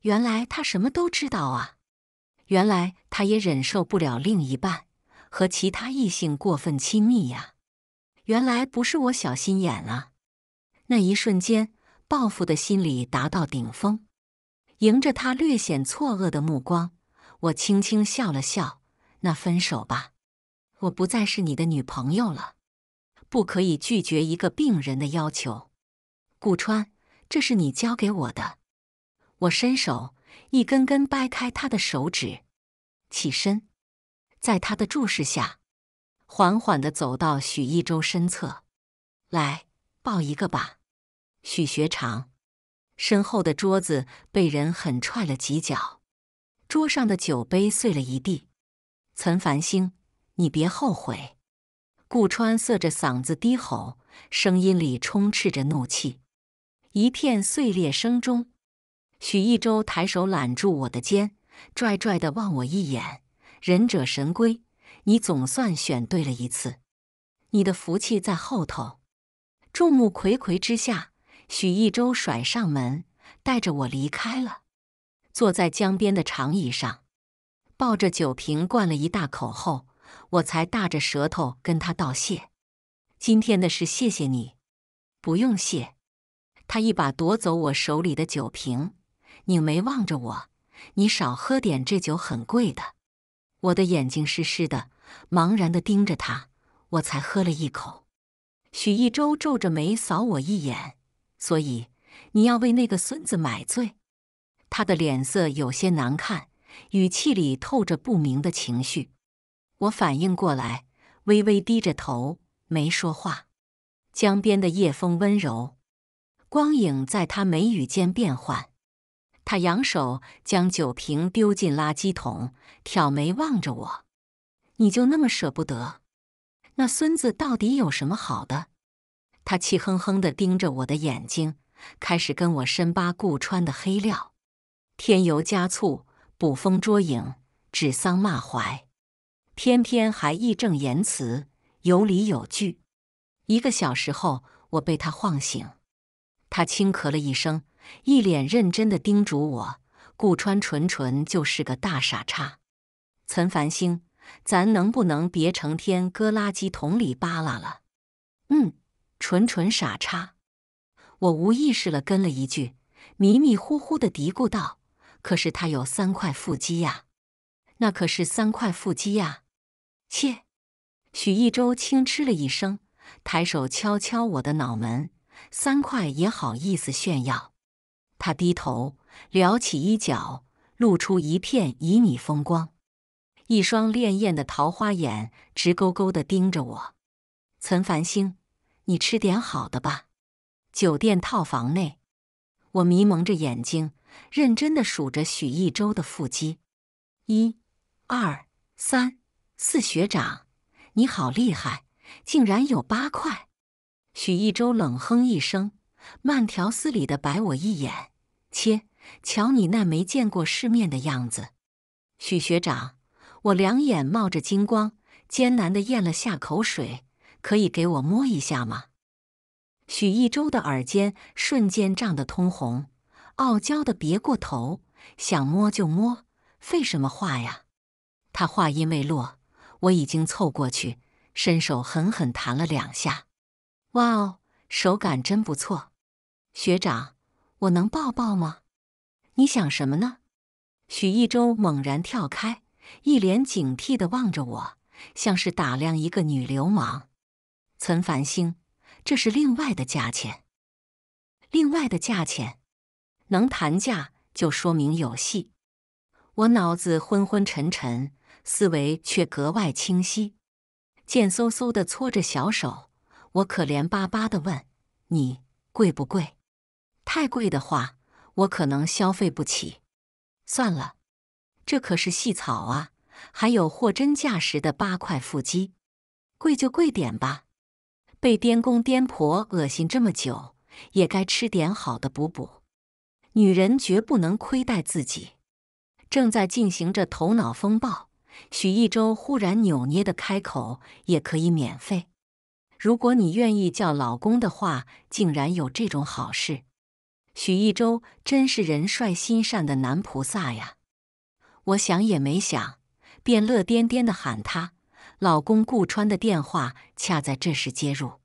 原来他什么都知道啊！原来他也忍受不了另一半和其他异性过分亲密呀！原来不是我小心眼啊！那一瞬间，报复的心理达到顶峰。迎着他略显错愕的目光，我轻轻笑了笑。那分手吧，我不再是你的女朋友了。不可以拒绝一个病人的要求。顾川，这是你交给我的。我伸手一根根掰开他的手指，起身，在他的注视下，缓缓地走到许一舟身侧，来抱一个吧，许学长。身后的桌子被人狠踹了几脚，桌上的酒杯碎了一地。岑繁星，你别后悔！顾川涩着嗓子低吼，声音里充斥着怒气。一片碎裂声中，许一舟抬手揽住我的肩，拽拽的望我一眼：“忍者神龟，你总算选对了一次，你的福气在后头。”众目睽睽之下。许一周甩上门，带着我离开了。坐在江边的长椅上，抱着酒瓶灌了一大口后，我才大着舌头跟他道谢：“今天的事，谢谢你。”“不用谢。”他一把夺走我手里的酒瓶，拧眉望着我：“你少喝点，这酒很贵的。”我的眼睛湿湿的，茫然地盯着他。我才喝了一口。许一周皱着眉扫我一眼。所以，你要为那个孙子买醉？他的脸色有些难看，语气里透着不明的情绪。我反应过来，微微低着头，没说话。江边的夜风温柔，光影在他眉宇间变幻。他扬手将酒瓶丢进垃圾桶，挑眉望着我：“你就那么舍不得？那孙子到底有什么好的？”他气哼哼地盯着我的眼睛，开始跟我深扒顾川的黑料，添油加醋、捕风捉影、指桑骂槐，偏偏还义正言辞、有理有据。一个小时后，我被他晃醒，他轻咳了一声，一脸认真地叮嘱我：“顾川纯纯就是个大傻叉，岑繁星，咱能不能别成天搁垃圾桶里扒拉了？”嗯。纯纯傻叉，我无意识了，跟了一句，迷迷糊糊的嘀咕道：“可是他有三块腹肌呀，那可是三块腹肌呀！”切，许一周轻嗤了一声，抬手敲敲我的脑门：“三块也好意思炫耀。”他低头撩起衣角，露出一片旖旎风光，一双潋滟的桃花眼直勾勾的盯着我，岑繁星。你吃点好的吧。酒店套房内，我迷蒙着眼睛，认真的数着许一周的腹肌，一、二、三、四。学长，你好厉害，竟然有八块。许一周冷哼一声，慢条斯理的白我一眼，切，瞧你那没见过世面的样子。许学长，我两眼冒着金光，艰难的咽了下口水。可以给我摸一下吗？许一周的耳尖瞬间涨得通红，傲娇的别过头，想摸就摸，废什么话呀！他话音未落，我已经凑过去，伸手狠狠弹了两下。哇哦，手感真不错，学长，我能抱抱吗？你想什么呢？许一周猛然跳开，一脸警惕的望着我，像是打量一个女流氓。陈繁星，这是另外的价钱。另外的价钱，能谈价就说明有戏。我脑子昏昏沉沉，思维却格外清晰，贱嗖嗖的搓着小手，我可怜巴巴的问：“你贵不贵？太贵的话，我可能消费不起。算了，这可是细草啊，还有货真价实的八块腹肌，贵就贵点吧。”被颠公颠婆恶心这么久，也该吃点好的补补。女人绝不能亏待自己。正在进行着头脑风暴，许一周忽然扭捏的开口：“也可以免费，如果你愿意叫老公的话。”竟然有这种好事！许一周真是人帅心善的男菩萨呀！我想也没想，便乐颠颠的喊他。老公顾川的电话恰在这时接入，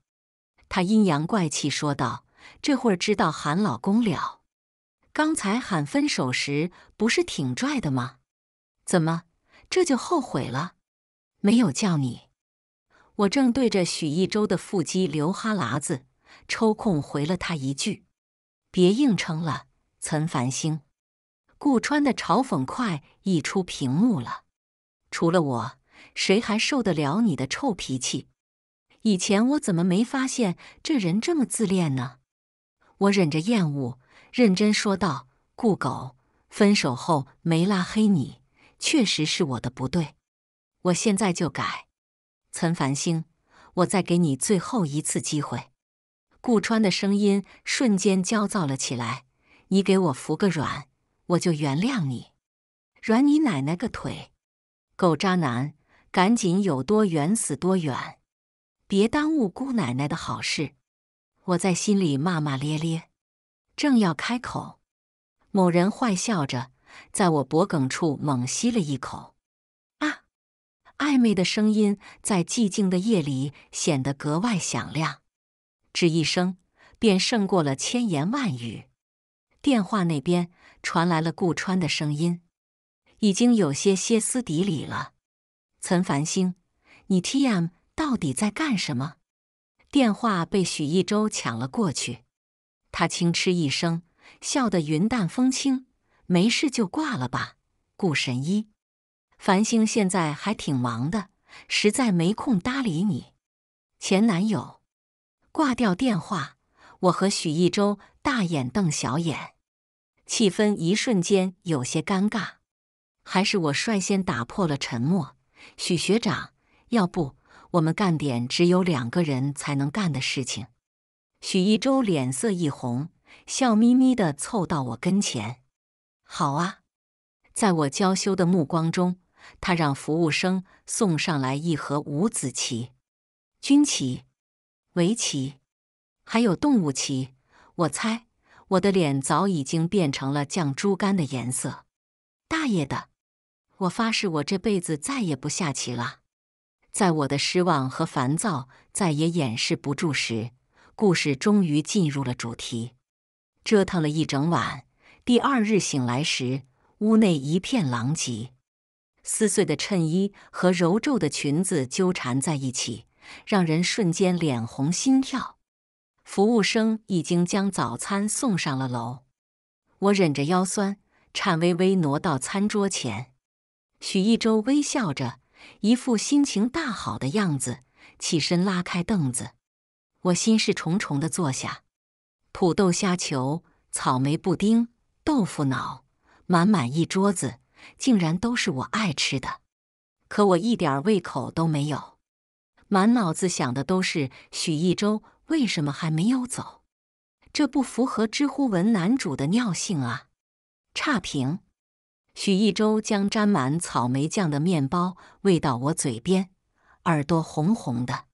他阴阳怪气说道：“这会儿知道喊老公了？刚才喊分手时不是挺拽的吗？怎么这就后悔了？没有叫你，我正对着许一周的腹肌流哈喇子，抽空回了他一句：‘别硬撑了，岑繁星。’顾川的嘲讽快溢出屏幕了，除了我。”谁还受得了你的臭脾气？以前我怎么没发现这人这么自恋呢？我忍着厌恶，认真说道：“顾狗，分手后没拉黑你，确实是我的不对。我现在就改。”岑繁星，我再给你最后一次机会。顾川的声音瞬间焦躁了起来：“你给我服个软，我就原谅你。软你奶奶个腿，狗渣男！”赶紧有多远死多远，别耽误姑奶奶的好事！我在心里骂骂咧咧，正要开口，某人坏笑着，在我脖梗处猛吸了一口。啊！暧昧的声音在寂静的夜里显得格外响亮，只一声便胜过了千言万语。电话那边传来了顾川的声音，已经有些歇斯底里了。岑繁星，你 T M 到底在干什么？电话被许一周抢了过去，他轻嗤一声，笑得云淡风轻：“没事就挂了吧，顾神医。繁星现在还挺忙的，实在没空搭理你。”前男友挂掉电话，我和许一周大眼瞪小眼，气氛一瞬间有些尴尬。还是我率先打破了沉默。许学长，要不我们干点只有两个人才能干的事情？许一周脸色一红，笑眯眯地凑到我跟前：“好啊！”在我娇羞的目光中，他让服务生送上来一盒五子棋、军棋、围棋，还有动物棋。我猜，我的脸早已经变成了酱猪肝的颜色。大爷的！我发誓，我这辈子再也不下棋了。在我的失望和烦躁再也掩饰不住时，故事终于进入了主题。折腾了一整晚，第二日醒来时，屋内一片狼藉，撕碎的衬衣和揉皱的裙子纠缠在一起，让人瞬间脸红心跳。服务生已经将早餐送上了楼，我忍着腰酸，颤巍巍挪到餐桌前。许一周微笑着，一副心情大好的样子，起身拉开凳子。我心事重重的坐下。土豆虾球、草莓布丁、豆腐脑，满满一桌子，竟然都是我爱吃的。可我一点胃口都没有，满脑子想的都是许一周为什么还没有走？这不符合知乎文男主的尿性啊！差评。许一周将沾满草莓酱的面包喂到我嘴边，耳朵红红的。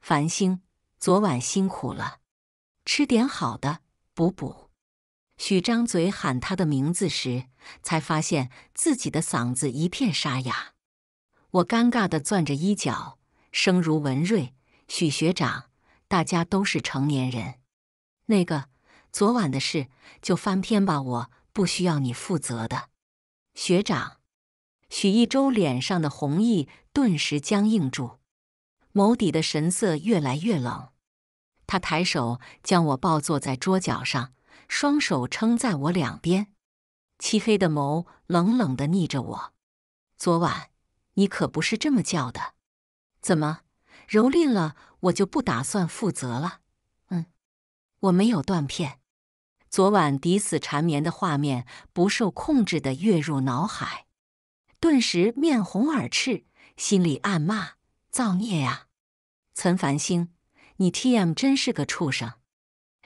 繁星，昨晚辛苦了，吃点好的补补。许张嘴喊他的名字时，才发现自己的嗓子一片沙哑。我尴尬地攥着衣角，声如蚊瑞：“许学长，大家都是成年人，那个昨晚的事就翻篇吧，我不需要你负责的。学长，许一舟脸上的红意顿时僵硬住，眸底的神色越来越冷。他抬手将我抱坐在桌角上，双手撑在我两边，漆黑的眸冷冷的睨着我。昨晚你可不是这么叫的，怎么，蹂躏了我就不打算负责了？嗯，我没有断片。昨晚抵死缠绵的画面不受控制的跃入脑海，顿时面红耳赤，心里暗骂：造孽呀！岑繁星，你 T M 真是个畜生！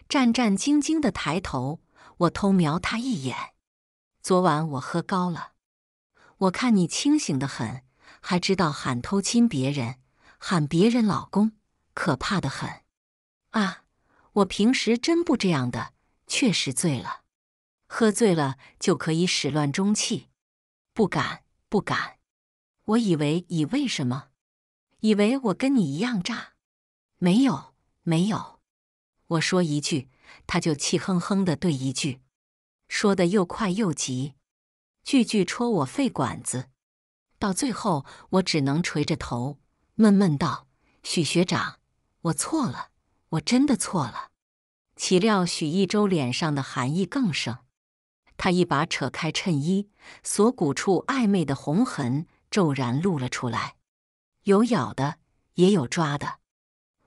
战战兢兢的抬头，我偷瞄他一眼。昨晚我喝高了，我看你清醒的很，还知道喊偷亲别人，喊别人老公，可怕的很啊！我平时真不这样的。确实醉了，喝醉了就可以始乱终弃。不敢，不敢。我以为以为什么？以为我跟你一样渣？没有，没有。我说一句，他就气哼哼的对一句，说的又快又急，句句戳我肺管子。到最后，我只能垂着头，闷闷道：“许学长，我错了，我真的错了。”岂料许一舟脸上的寒意更盛，他一把扯开衬衣，锁骨处暧昧的红痕骤然露了出来，有咬的，也有抓的。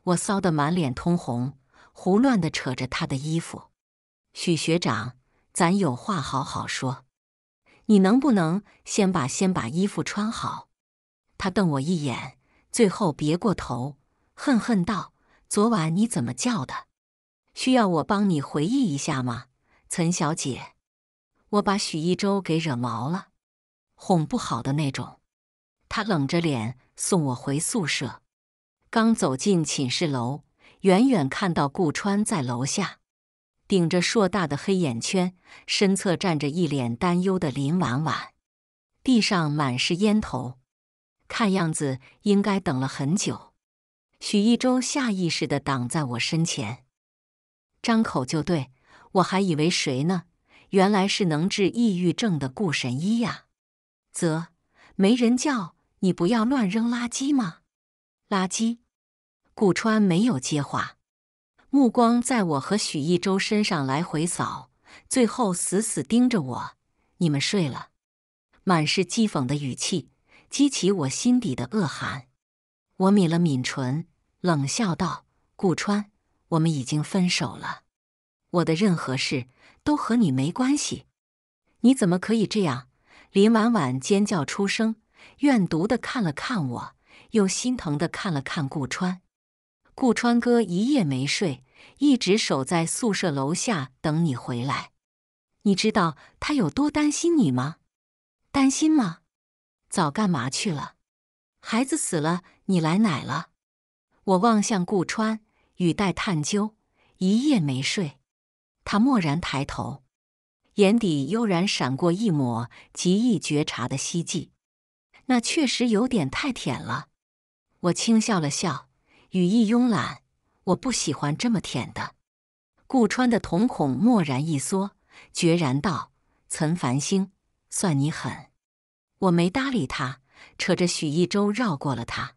我臊得满脸通红，胡乱地扯着他的衣服。许学长，咱有话好好说，你能不能先把先把衣服穿好？他瞪我一眼，最后别过头，恨恨道：“昨晚你怎么叫的？”需要我帮你回忆一下吗，岑小姐？我把许一周给惹毛了，哄不好的那种。他冷着脸送我回宿舍，刚走进寝室楼，远远看到顾川在楼下，顶着硕大的黑眼圈，身侧站着一脸担忧的林婉婉，地上满是烟头，看样子应该等了很久。许一周下意识的挡在我身前。张口就对，我还以为谁呢？原来是能治抑郁症的顾神医呀！啧，没人叫你不要乱扔垃圾吗？垃圾？顾川没有接话，目光在我和许一周身上来回扫，最后死死盯着我。你们睡了？满是讥讽的语气，激起我心底的恶寒。我抿了抿唇，冷笑道：“顾川。”我们已经分手了，我的任何事都和你没关系，你怎么可以这样？林婉婉尖叫出声，怨毒的看了看我，又心疼的看了看顾川。顾川哥一夜没睡，一直守在宿舍楼下等你回来。你知道他有多担心你吗？担心吗？早干嘛去了？孩子死了，你来奶了？我望向顾川。语带探究，一夜没睡，他蓦然抬头，眼底悠然闪过一抹极易觉察的希冀。那确实有点太舔了。我轻笑了笑，语意慵懒：“我不喜欢这么舔的。”顾川的瞳孔蓦然一缩，决然道：“岑繁星，算你狠！”我没搭理他，扯着许一舟绕过了他。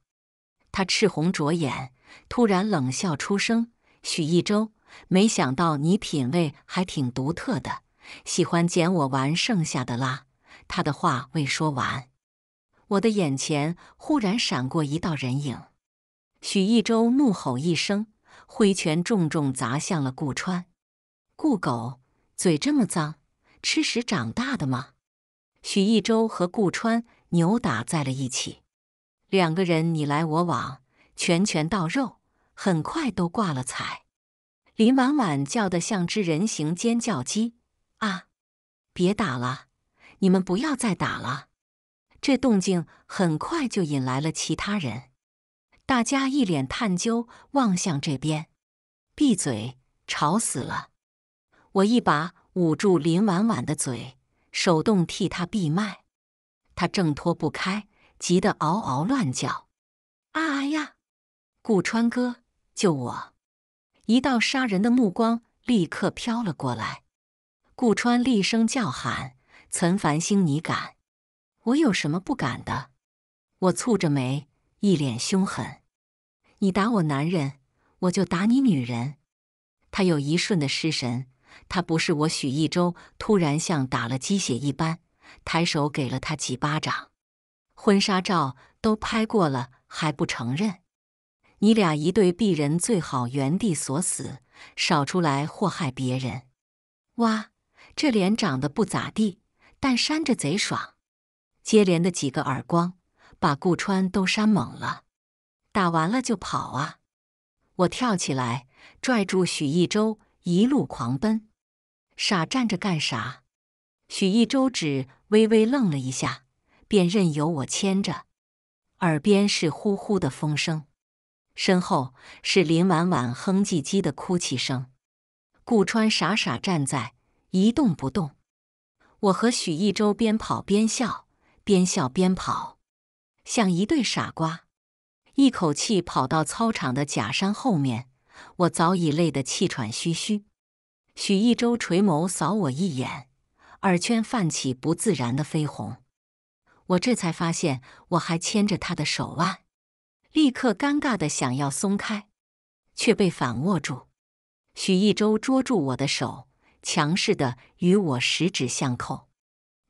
他赤红着眼。突然冷笑出声：“许一周，没想到你品味还挺独特的，喜欢捡我玩剩下的啦。”他的话未说完，我的眼前忽然闪过一道人影。许一周怒吼一声，挥拳重重砸向了顾川。顾狗嘴这么脏，吃屎长大的吗？许一周和顾川扭打在了一起，两个人你来我往。拳拳到肉，很快都挂了彩。林婉婉叫得像只人形尖叫鸡，啊！别打了，你们不要再打了。这动静很快就引来了其他人，大家一脸探究望向这边。闭嘴，吵死了！我一把捂住林婉婉的嘴，手动替她闭麦。他挣脱不开，急得嗷嗷乱叫，啊呀！顾川哥，救我！一道杀人的目光立刻飘了过来。顾川厉声叫喊：“岑繁星，你敢！我有什么不敢的？”我蹙着眉，一脸凶狠：“你打我男人，我就打你女人。”他有一瞬的失神，他不是我许一舟。突然像打了鸡血一般，抬手给了他几巴掌。婚纱照都拍过了，还不承认！你俩一对璧人，最好原地锁死，少出来祸害别人。哇，这脸长得不咋地，但扇着贼爽。接连的几个耳光，把顾川都扇懵了。打完了就跑啊！我跳起来，拽住许一周，一路狂奔。傻站着干啥？许一周只微微愣了一下，便任由我牵着。耳边是呼呼的风声。身后是林婉婉哼唧唧的哭泣声，顾川傻傻站在一动不动。我和许一周边跑边笑，边笑边跑，像一对傻瓜。一口气跑到操场的假山后面，我早已累得气喘吁吁。许一周垂眸扫我一眼，耳圈泛起不自然的绯红。我这才发现，我还牵着他的手腕。立刻尴尬的想要松开，却被反握住。许一周捉住我的手，强势的与我十指相扣。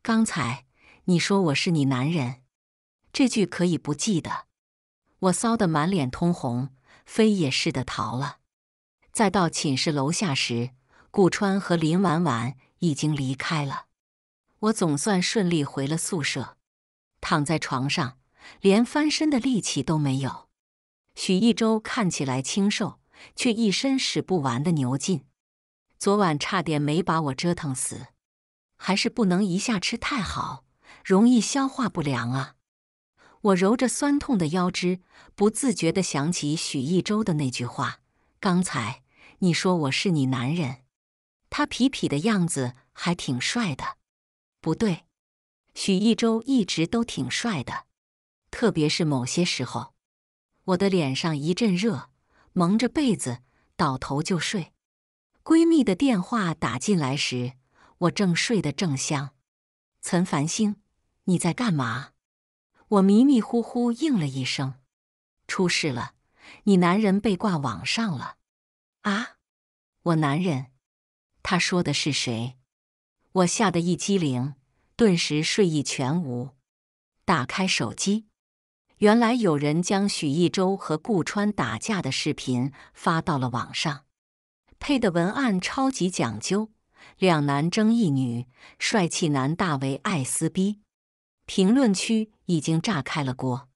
刚才你说我是你男人，这句可以不记得。我臊得满脸通红，飞也似的逃了。再到寝室楼下时，顾川和林婉婉已经离开了。我总算顺利回了宿舍，躺在床上。连翻身的力气都没有。许一周看起来清瘦，却一身使不完的牛劲。昨晚差点没把我折腾死。还是不能一下吃太好，容易消化不良啊！我揉着酸痛的腰肢，不自觉地想起许一周的那句话：“刚才你说我是你男人。”他痞痞的样子还挺帅的。不对，许一周一直都挺帅的。特别是某些时候，我的脸上一阵热，蒙着被子倒头就睡。闺蜜的电话打进来时，我正睡得正香。岑繁星，你在干嘛？我迷迷糊糊应了一声：“出事了，你男人被挂网上了。”啊！我男人？他说的是谁？我吓得一激灵，顿时睡意全无，打开手机。原来有人将许一周和顾川打架的视频发到了网上，配的文案超级讲究。两男争一女，帅气男大为爱撕逼。评论区已经炸开了锅。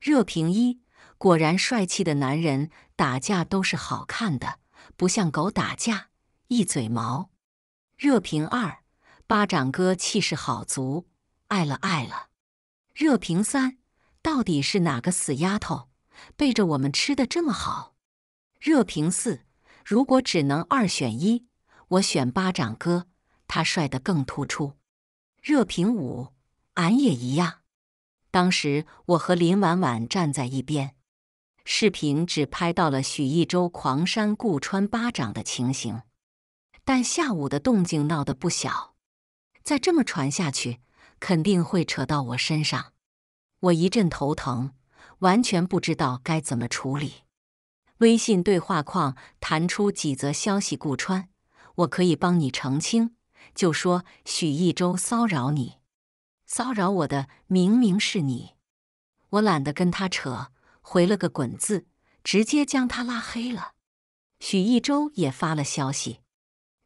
热评一：果然帅气的男人打架都是好看的，不像狗打架一嘴毛。热评二：巴掌哥气势好足，爱了爱了。热评三。到底是哪个死丫头背着我们吃的这么好？热评四：如果只能二选一，我选巴掌哥，他帅得更突出。热评五：俺也一样。当时我和林婉婉站在一边，视频只拍到了许一周狂扇顾川巴掌的情形，但下午的动静闹得不小，再这么传下去，肯定会扯到我身上。我一阵头疼，完全不知道该怎么处理。微信对话框弹出几则消息，顾川，我可以帮你澄清，就说许一周骚扰你，骚扰我的明明是你。我懒得跟他扯，回了个滚字，直接将他拉黑了。许一周也发了消息，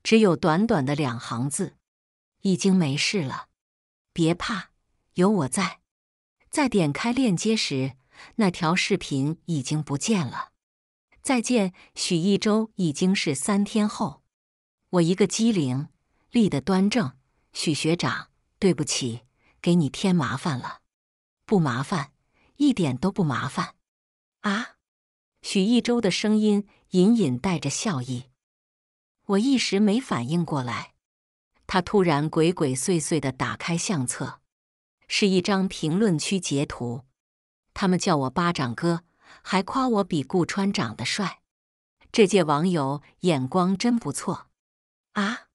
只有短短的两行字，已经没事了，别怕，有我在。在点开链接时，那条视频已经不见了。再见，许一周已经是三天后。我一个机灵，立得端正。许学长，对不起，给你添麻烦了。不麻烦，一点都不麻烦。啊！许一周的声音隐隐带着笑意。我一时没反应过来，他突然鬼鬼祟祟的打开相册。是一张评论区截图，他们叫我巴掌哥，还夸我比顾川长得帅，这届网友眼光真不错啊！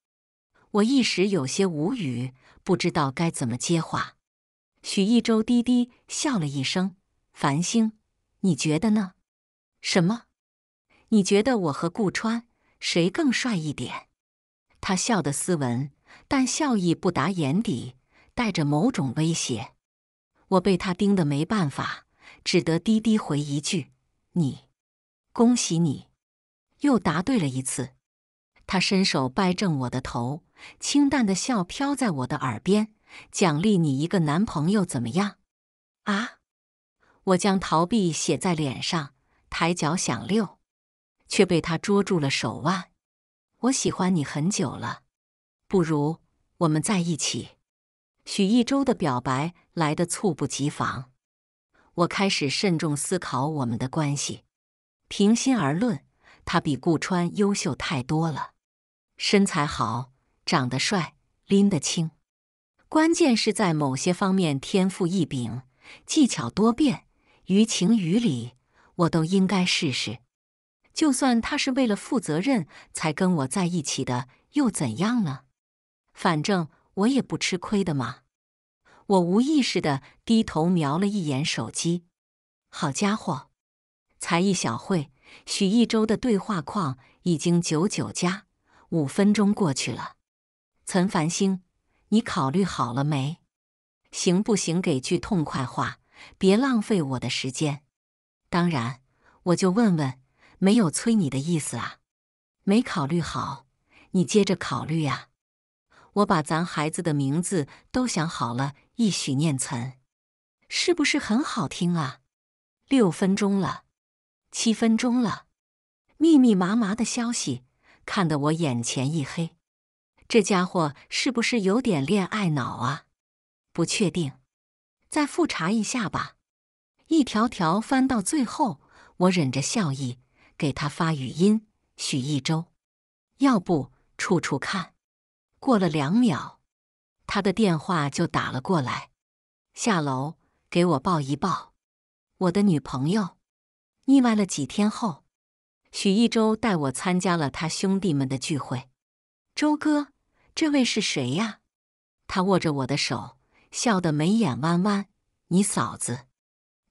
我一时有些无语，不知道该怎么接话。许一周低低笑了一声：“繁星，你觉得呢？什么？你觉得我和顾川谁更帅一点？”他笑得斯文，但笑意不达眼底。带着某种威胁，我被他盯得没办法，只得低低回一句：“你，恭喜你又答对了一次。”他伸手掰正我的头，清淡的笑飘在我的耳边：“奖励你一个男朋友，怎么样？”啊！我将逃避写在脸上，抬脚想溜，却被他捉住了手腕。我喜欢你很久了，不如我们在一起。许一周的表白来得猝不及防，我开始慎重思考我们的关系。平心而论，他比顾川优秀太多了，身材好，长得帅，拎得清，关键是在某些方面天赋异禀，技巧多变。于情于理，我都应该试试。就算他是为了负责任才跟我在一起的，又怎样呢？反正。我也不吃亏的嘛！我无意识的低头瞄了一眼手机，好家伙，才一小会，许一周的对话框已经九九加，五分钟过去了。岑繁星，你考虑好了没？行不行？给句痛快话，别浪费我的时间。当然，我就问问，没有催你的意思啊。没考虑好，你接着考虑啊。我把咱孩子的名字都想好了，一许念岑，是不是很好听啊？六分钟了，七分钟了，密密麻麻的消息看得我眼前一黑。这家伙是不是有点恋爱脑啊？不确定，再复查一下吧。一条条翻到最后，我忍着笑意给他发语音：“许一周，要不处处看。”过了两秒，他的电话就打了过来。下楼给我抱一抱，我的女朋友腻歪了几天后，许一周带我参加了他兄弟们的聚会。周哥，这位是谁呀？他握着我的手，笑得眉眼弯弯。你嫂子。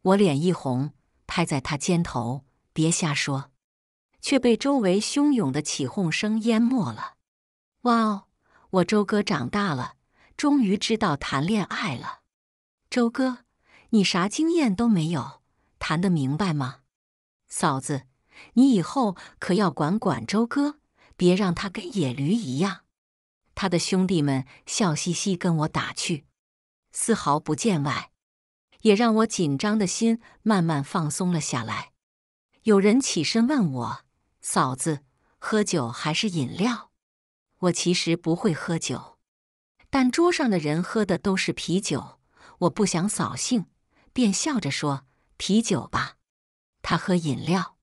我脸一红，拍在他肩头，别瞎说，却被周围汹涌的起哄声淹没了。哇哦！我周哥长大了，终于知道谈恋爱了。周哥，你啥经验都没有，谈得明白吗？嫂子，你以后可要管管周哥，别让他跟野驴一样。他的兄弟们笑嘻嘻跟我打趣，丝毫不见外，也让我紧张的心慢慢放松了下来。有人起身问我：“嫂子，喝酒还是饮料？”我其实不会喝酒，但桌上的人喝的都是啤酒，我不想扫兴，便笑着说：“啤酒吧。”他喝饮料。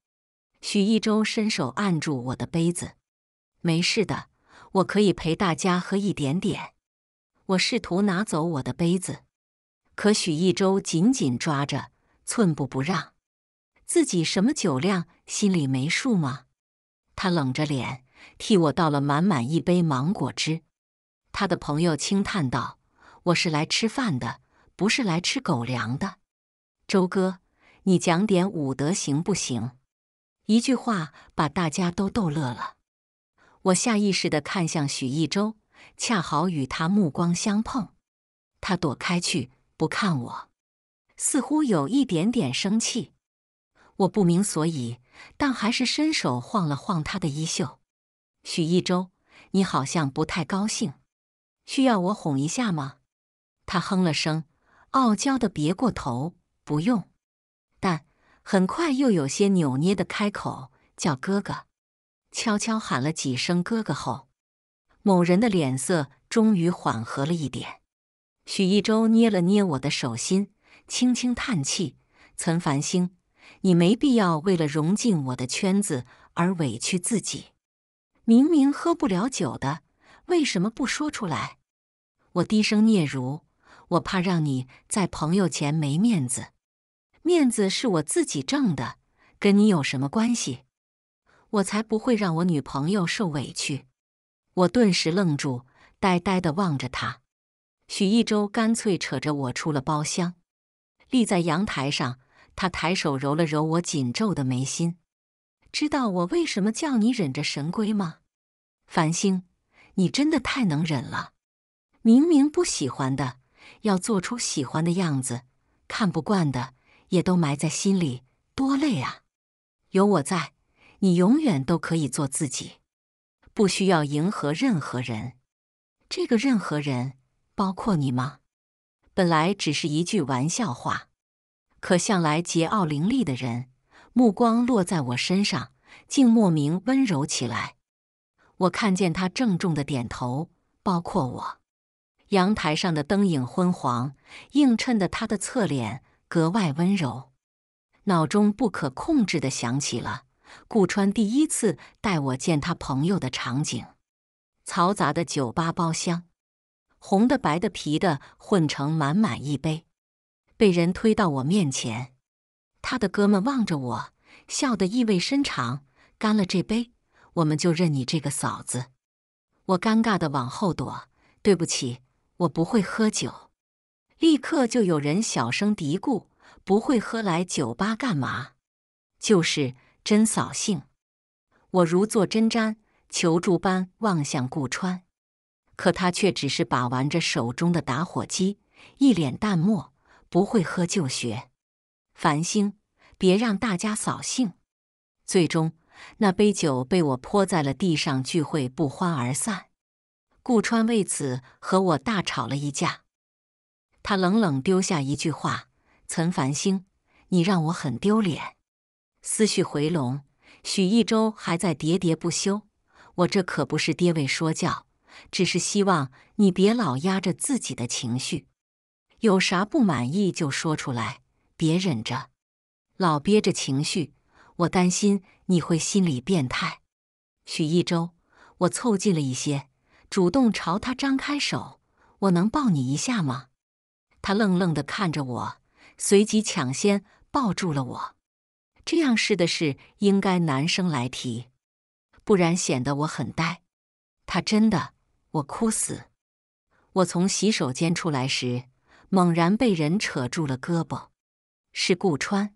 许一周伸手按住我的杯子：“没事的，我可以陪大家喝一点点。”我试图拿走我的杯子，可许一周紧紧抓着，寸步不让。自己什么酒量，心里没数吗？他冷着脸。替我倒了满满一杯芒果汁。他的朋友轻叹道：“我是来吃饭的，不是来吃狗粮的。”周哥，你讲点武德行不行？一句话把大家都逗乐了。我下意识的看向许一周，恰好与他目光相碰，他躲开去，不看我，似乎有一点点生气。我不明所以，但还是伸手晃了晃他的衣袖。许一周，你好像不太高兴，需要我哄一下吗？他哼了声，傲娇的别过头，不用。但很快又有些扭捏的开口叫哥哥，悄悄喊了几声哥哥后，某人的脸色终于缓和了一点。许一周捏了捏我的手心，轻轻叹气：“岑繁星，你没必要为了融进我的圈子而委屈自己。”明明喝不了酒的，为什么不说出来？我低声嗫嚅，我怕让你在朋友前没面子。面子是我自己挣的，跟你有什么关系？我才不会让我女朋友受委屈。我顿时愣住，呆呆地望着他。许一周干脆扯着我出了包厢，立在阳台上，他抬手揉了揉我紧皱的眉心。知道我为什么叫你忍着神龟吗？繁星，你真的太能忍了。明明不喜欢的，要做出喜欢的样子；看不惯的，也都埋在心里，多累啊！有我在，你永远都可以做自己，不需要迎合任何人。这个任何人，包括你吗？本来只是一句玩笑话，可向来桀骜凌厉的人。目光落在我身上，竟莫名温柔起来。我看见他郑重的点头，包括我。阳台上的灯影昏黄，映衬的他的侧脸格外温柔。脑中不可控制的想起了顾川第一次带我见他朋友的场景：嘈杂的酒吧包厢，红的、白的、啤的，混成满满一杯，被人推到我面前。他的哥们望着我，笑得意味深长。干了这杯，我们就认你这个嫂子。我尴尬的往后躲，对不起，我不会喝酒。立刻就有人小声嘀咕：“不会喝来酒吧干嘛？”就是，真扫兴。我如坐针毡，求助般望向顾川，可他却只是把玩着手中的打火机，一脸淡漠：“不会喝就学。”繁星。别让大家扫兴。最终，那杯酒被我泼在了地上，聚会不欢而散。顾川为此和我大吵了一架。他冷冷丢下一句话：“岑繁星，你让我很丢脸。”思绪回笼，许一周还在喋喋不休。我这可不是爹味说教，只是希望你别老压着自己的情绪，有啥不满意就说出来，别忍着。老憋着情绪，我担心你会心理变态。许一周，我凑近了一些，主动朝他张开手，我能抱你一下吗？他愣愣的看着我，随即抢先抱住了我。这样式的事应该男生来提，不然显得我很呆。他真的，我哭死。我从洗手间出来时，猛然被人扯住了胳膊，是顾川。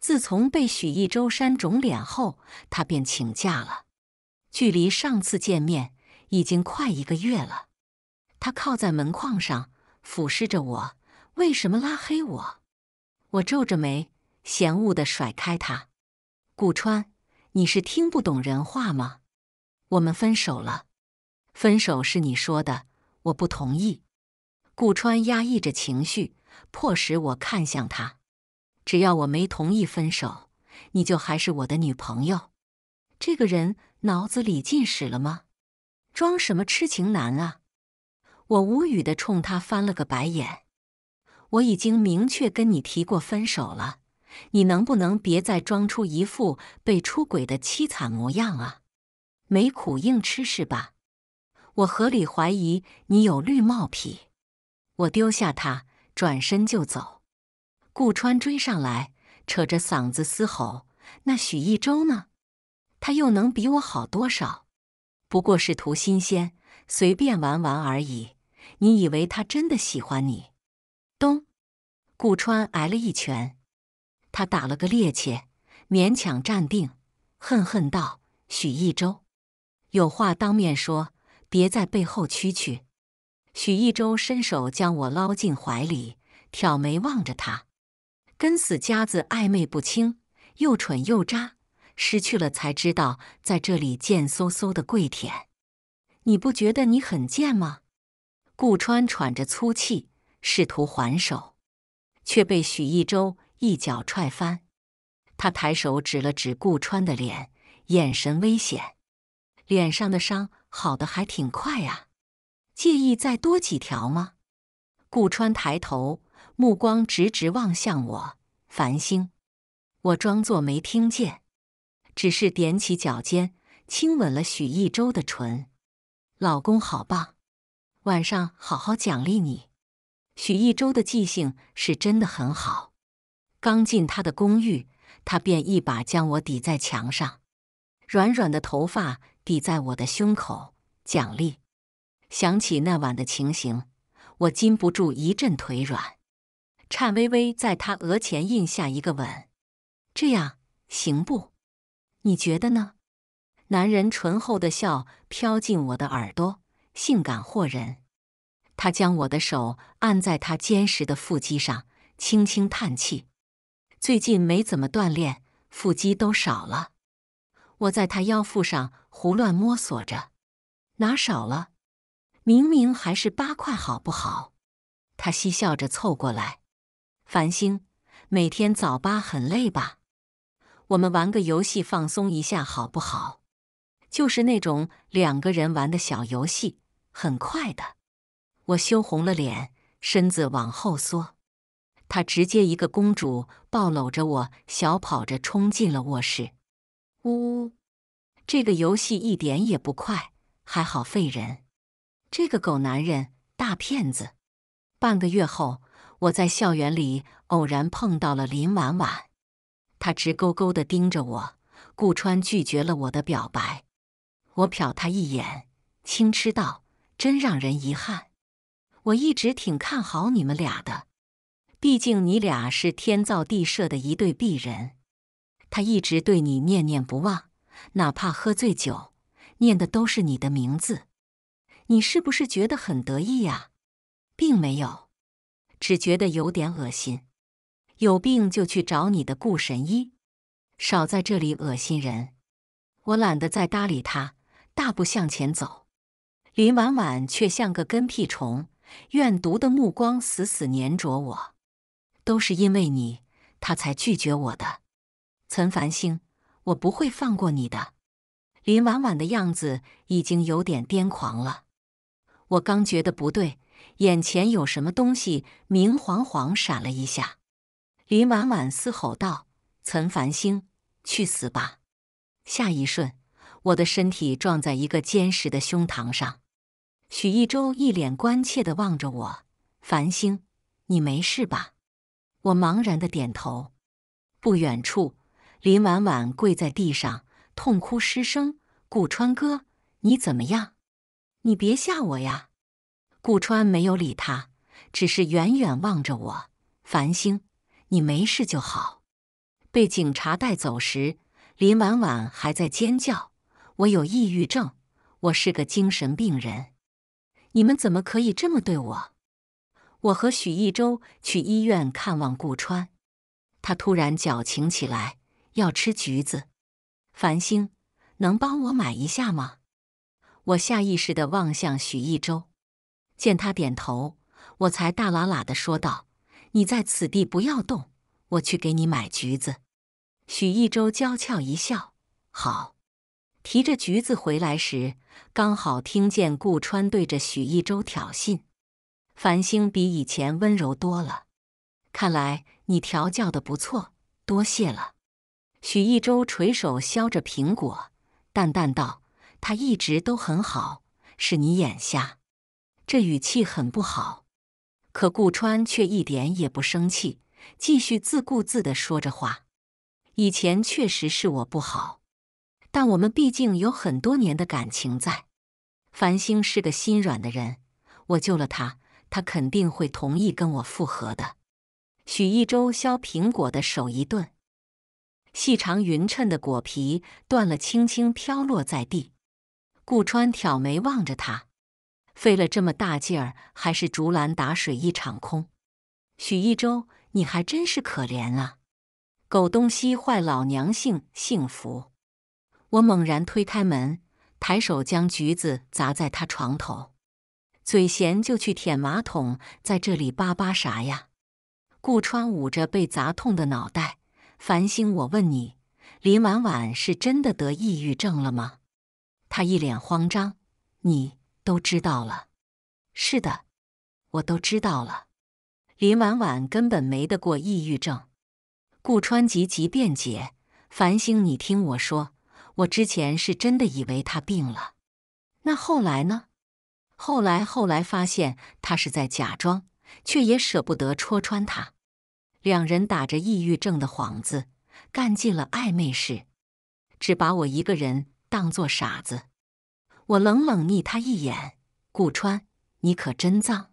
自从被许一舟扇肿脸后，他便请假了。距离上次见面已经快一个月了。他靠在门框上，俯视着我：“为什么拉黑我？”我皱着眉，嫌恶的甩开他：“顾川，你是听不懂人话吗？我们分手了。分手是你说的，我不同意。”顾川压抑着情绪，迫使我看向他。只要我没同意分手，你就还是我的女朋友。这个人脑子里进屎了吗？装什么痴情男啊！我无语的冲他翻了个白眼。我已经明确跟你提过分手了，你能不能别再装出一副被出轨的凄惨模样啊？没苦硬吃是吧？我合理怀疑你有绿帽癖。我丢下他，转身就走。顾川追上来，扯着嗓子嘶吼：“那许一周呢？他又能比我好多少？不过是图新鲜，随便玩玩而已。你以为他真的喜欢你？”咚！顾川挨了一拳，他打了个趔趄，勉强站定，恨恨道：“许一周，有话当面说，别在背后蛐蛐。”许一周伸手将我捞进怀里，挑眉望着他。跟死夹子暧昧不清，又蠢又渣，失去了才知道在这里贱嗖嗖的跪舔，你不觉得你很贱吗？顾川喘着粗气，试图还手，却被许一周一脚踹翻。他抬手指了指顾川的脸，眼神危险。脸上的伤好的还挺快啊，介意再多几条吗？顾川抬头。目光直直望向我，繁星。我装作没听见，只是踮起脚尖亲吻了许一周的唇。老公好棒，晚上好好奖励你。许一周的记性是真的很好，刚进他的公寓，他便一把将我抵在墙上，软软的头发抵在我的胸口。奖励。想起那晚的情形，我禁不住一阵腿软。颤巍巍在他额前印下一个吻，这样行不？你觉得呢？男人醇厚的笑飘进我的耳朵，性感惑人。他将我的手按在他坚实的腹肌上，轻轻叹气：“最近没怎么锻炼，腹肌都少了。”我在他腰腹上胡乱摸索着，哪少了？明明还是八块，好不好？他嬉笑着凑过来。繁星，每天早八很累吧？我们玩个游戏放松一下好不好？就是那种两个人玩的小游戏，很快的。我羞红了脸，身子往后缩。他直接一个公主抱搂着我，小跑着冲进了卧室。呜呜，这个游戏一点也不快，还好费人。这个狗男人，大骗子。半个月后。我在校园里偶然碰到了林婉婉，她直勾勾的盯着我。顾川拒绝了我的表白，我瞟他一眼，轻嗤道：“真让人遗憾。我一直挺看好你们俩的，毕竟你俩是天造地设的一对璧人。他一直对你念念不忘，哪怕喝醉酒，念的都是你的名字。你是不是觉得很得意呀？”“并没有。”只觉得有点恶心，有病就去找你的顾神医，少在这里恶心人！我懒得再搭理他，大步向前走。林婉婉却像个跟屁虫，怨毒的目光死死粘着我。都是因为你，他才拒绝我的，岑繁星，我不会放过你的！林婉婉的样子已经有点癫狂了，我刚觉得不对。眼前有什么东西明晃晃闪了一下，林婉婉嘶吼道：“岑繁星，去死吧！”下一瞬，我的身体撞在一个坚实的胸膛上，许一舟一脸关切地望着我：“繁星，你没事吧？”我茫然地点头。不远处，林婉婉跪在地上，痛哭失声：“古川哥，你怎么样？你别吓我呀！”顾川没有理他，只是远远望着我。繁星，你没事就好。被警察带走时，林婉婉还在尖叫：“我有抑郁症，我是个精神病人，你们怎么可以这么对我？”我和许一周去医院看望顾川，他突然矫情起来，要吃橘子。繁星，能帮我买一下吗？我下意识的望向许一周。见他点头，我才大喇喇的说道：“你在此地不要动，我去给你买橘子。”许一周娇俏一笑：“好。”提着橘子回来时，刚好听见顾川对着许一周挑衅：“繁星比以前温柔多了，看来你调教的不错，多谢了。”许一周垂手削着苹果，淡淡道：“他一直都很好，是你眼瞎。”这语气很不好，可顾川却一点也不生气，继续自顾自的说着话。以前确实是我不好，但我们毕竟有很多年的感情在。繁星是个心软的人，我救了他，他肯定会同意跟我复合的。许一周削苹果的手一顿，细长匀称的果皮断了，轻轻飘落在地。顾川挑眉望着他。费了这么大劲儿，还是竹篮打水一场空。许一周，你还真是可怜啊！狗东西，坏老娘性幸福。我猛然推开门，抬手将橘子砸在他床头，嘴闲就去舔马桶，在这里叭叭啥呀？顾川捂着被砸痛的脑袋，繁星，我问你，林婉婉是真的得抑郁症了吗？他一脸慌张，你。都知道了，是的，我都知道了。林婉婉根本没得过抑郁症，顾川急急辩解：“繁星，你听我说，我之前是真的以为她病了。那后来呢？后来，后来发现她是在假装，却也舍不得戳穿她。两人打着抑郁症的幌子，干尽了暧昧事，只把我一个人当做傻子。”我冷冷睨他一眼：“顾川，你可真脏！”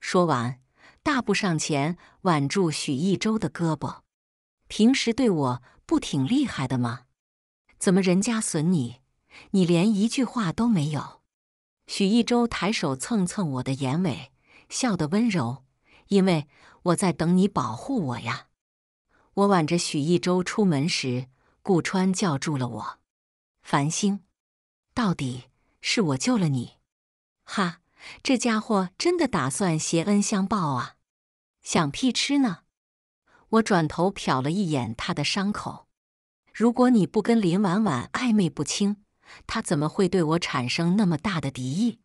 说完，大步上前挽住许一周的胳膊。平时对我不挺厉害的吗？怎么人家损你，你连一句话都没有？许一周抬手蹭蹭我的眼尾，笑得温柔，因为我在等你保护我呀。我挽着许一周出门时，顾川叫住了我：“繁星，到底……”是我救了你，哈！这家伙真的打算挟恩相报啊？想屁吃呢！我转头瞟了一眼他的伤口。如果你不跟林婉婉暧昧不清，他怎么会对我产生那么大的敌意？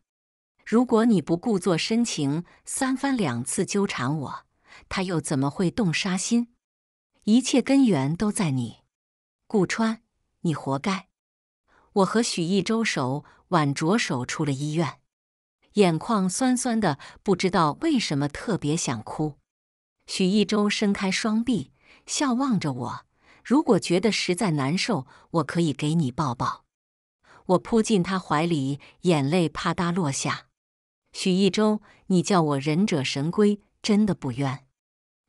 如果你不故作深情，三番两次纠缠我，他又怎么会动杀心？一切根源都在你，顾川，你活该。我和许一周手挽着手出了医院，眼眶酸酸的，不知道为什么特别想哭。许一周伸开双臂，笑望着我：“如果觉得实在难受，我可以给你抱抱。”我扑进他怀里，眼泪啪嗒落下。许一周，你叫我忍者神龟，真的不冤。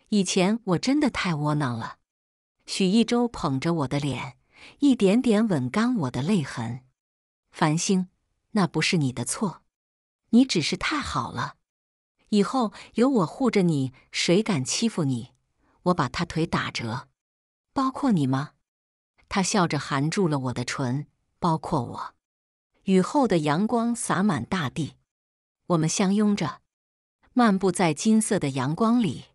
以前我真的太窝囊了。许一周捧着我的脸。一点点吻干我的泪痕，繁星，那不是你的错，你只是太好了。以后有我护着你，谁敢欺负你？我把他腿打折，包括你吗？他笑着含住了我的唇，包括我。雨后的阳光洒满大地，我们相拥着，漫步在金色的阳光里。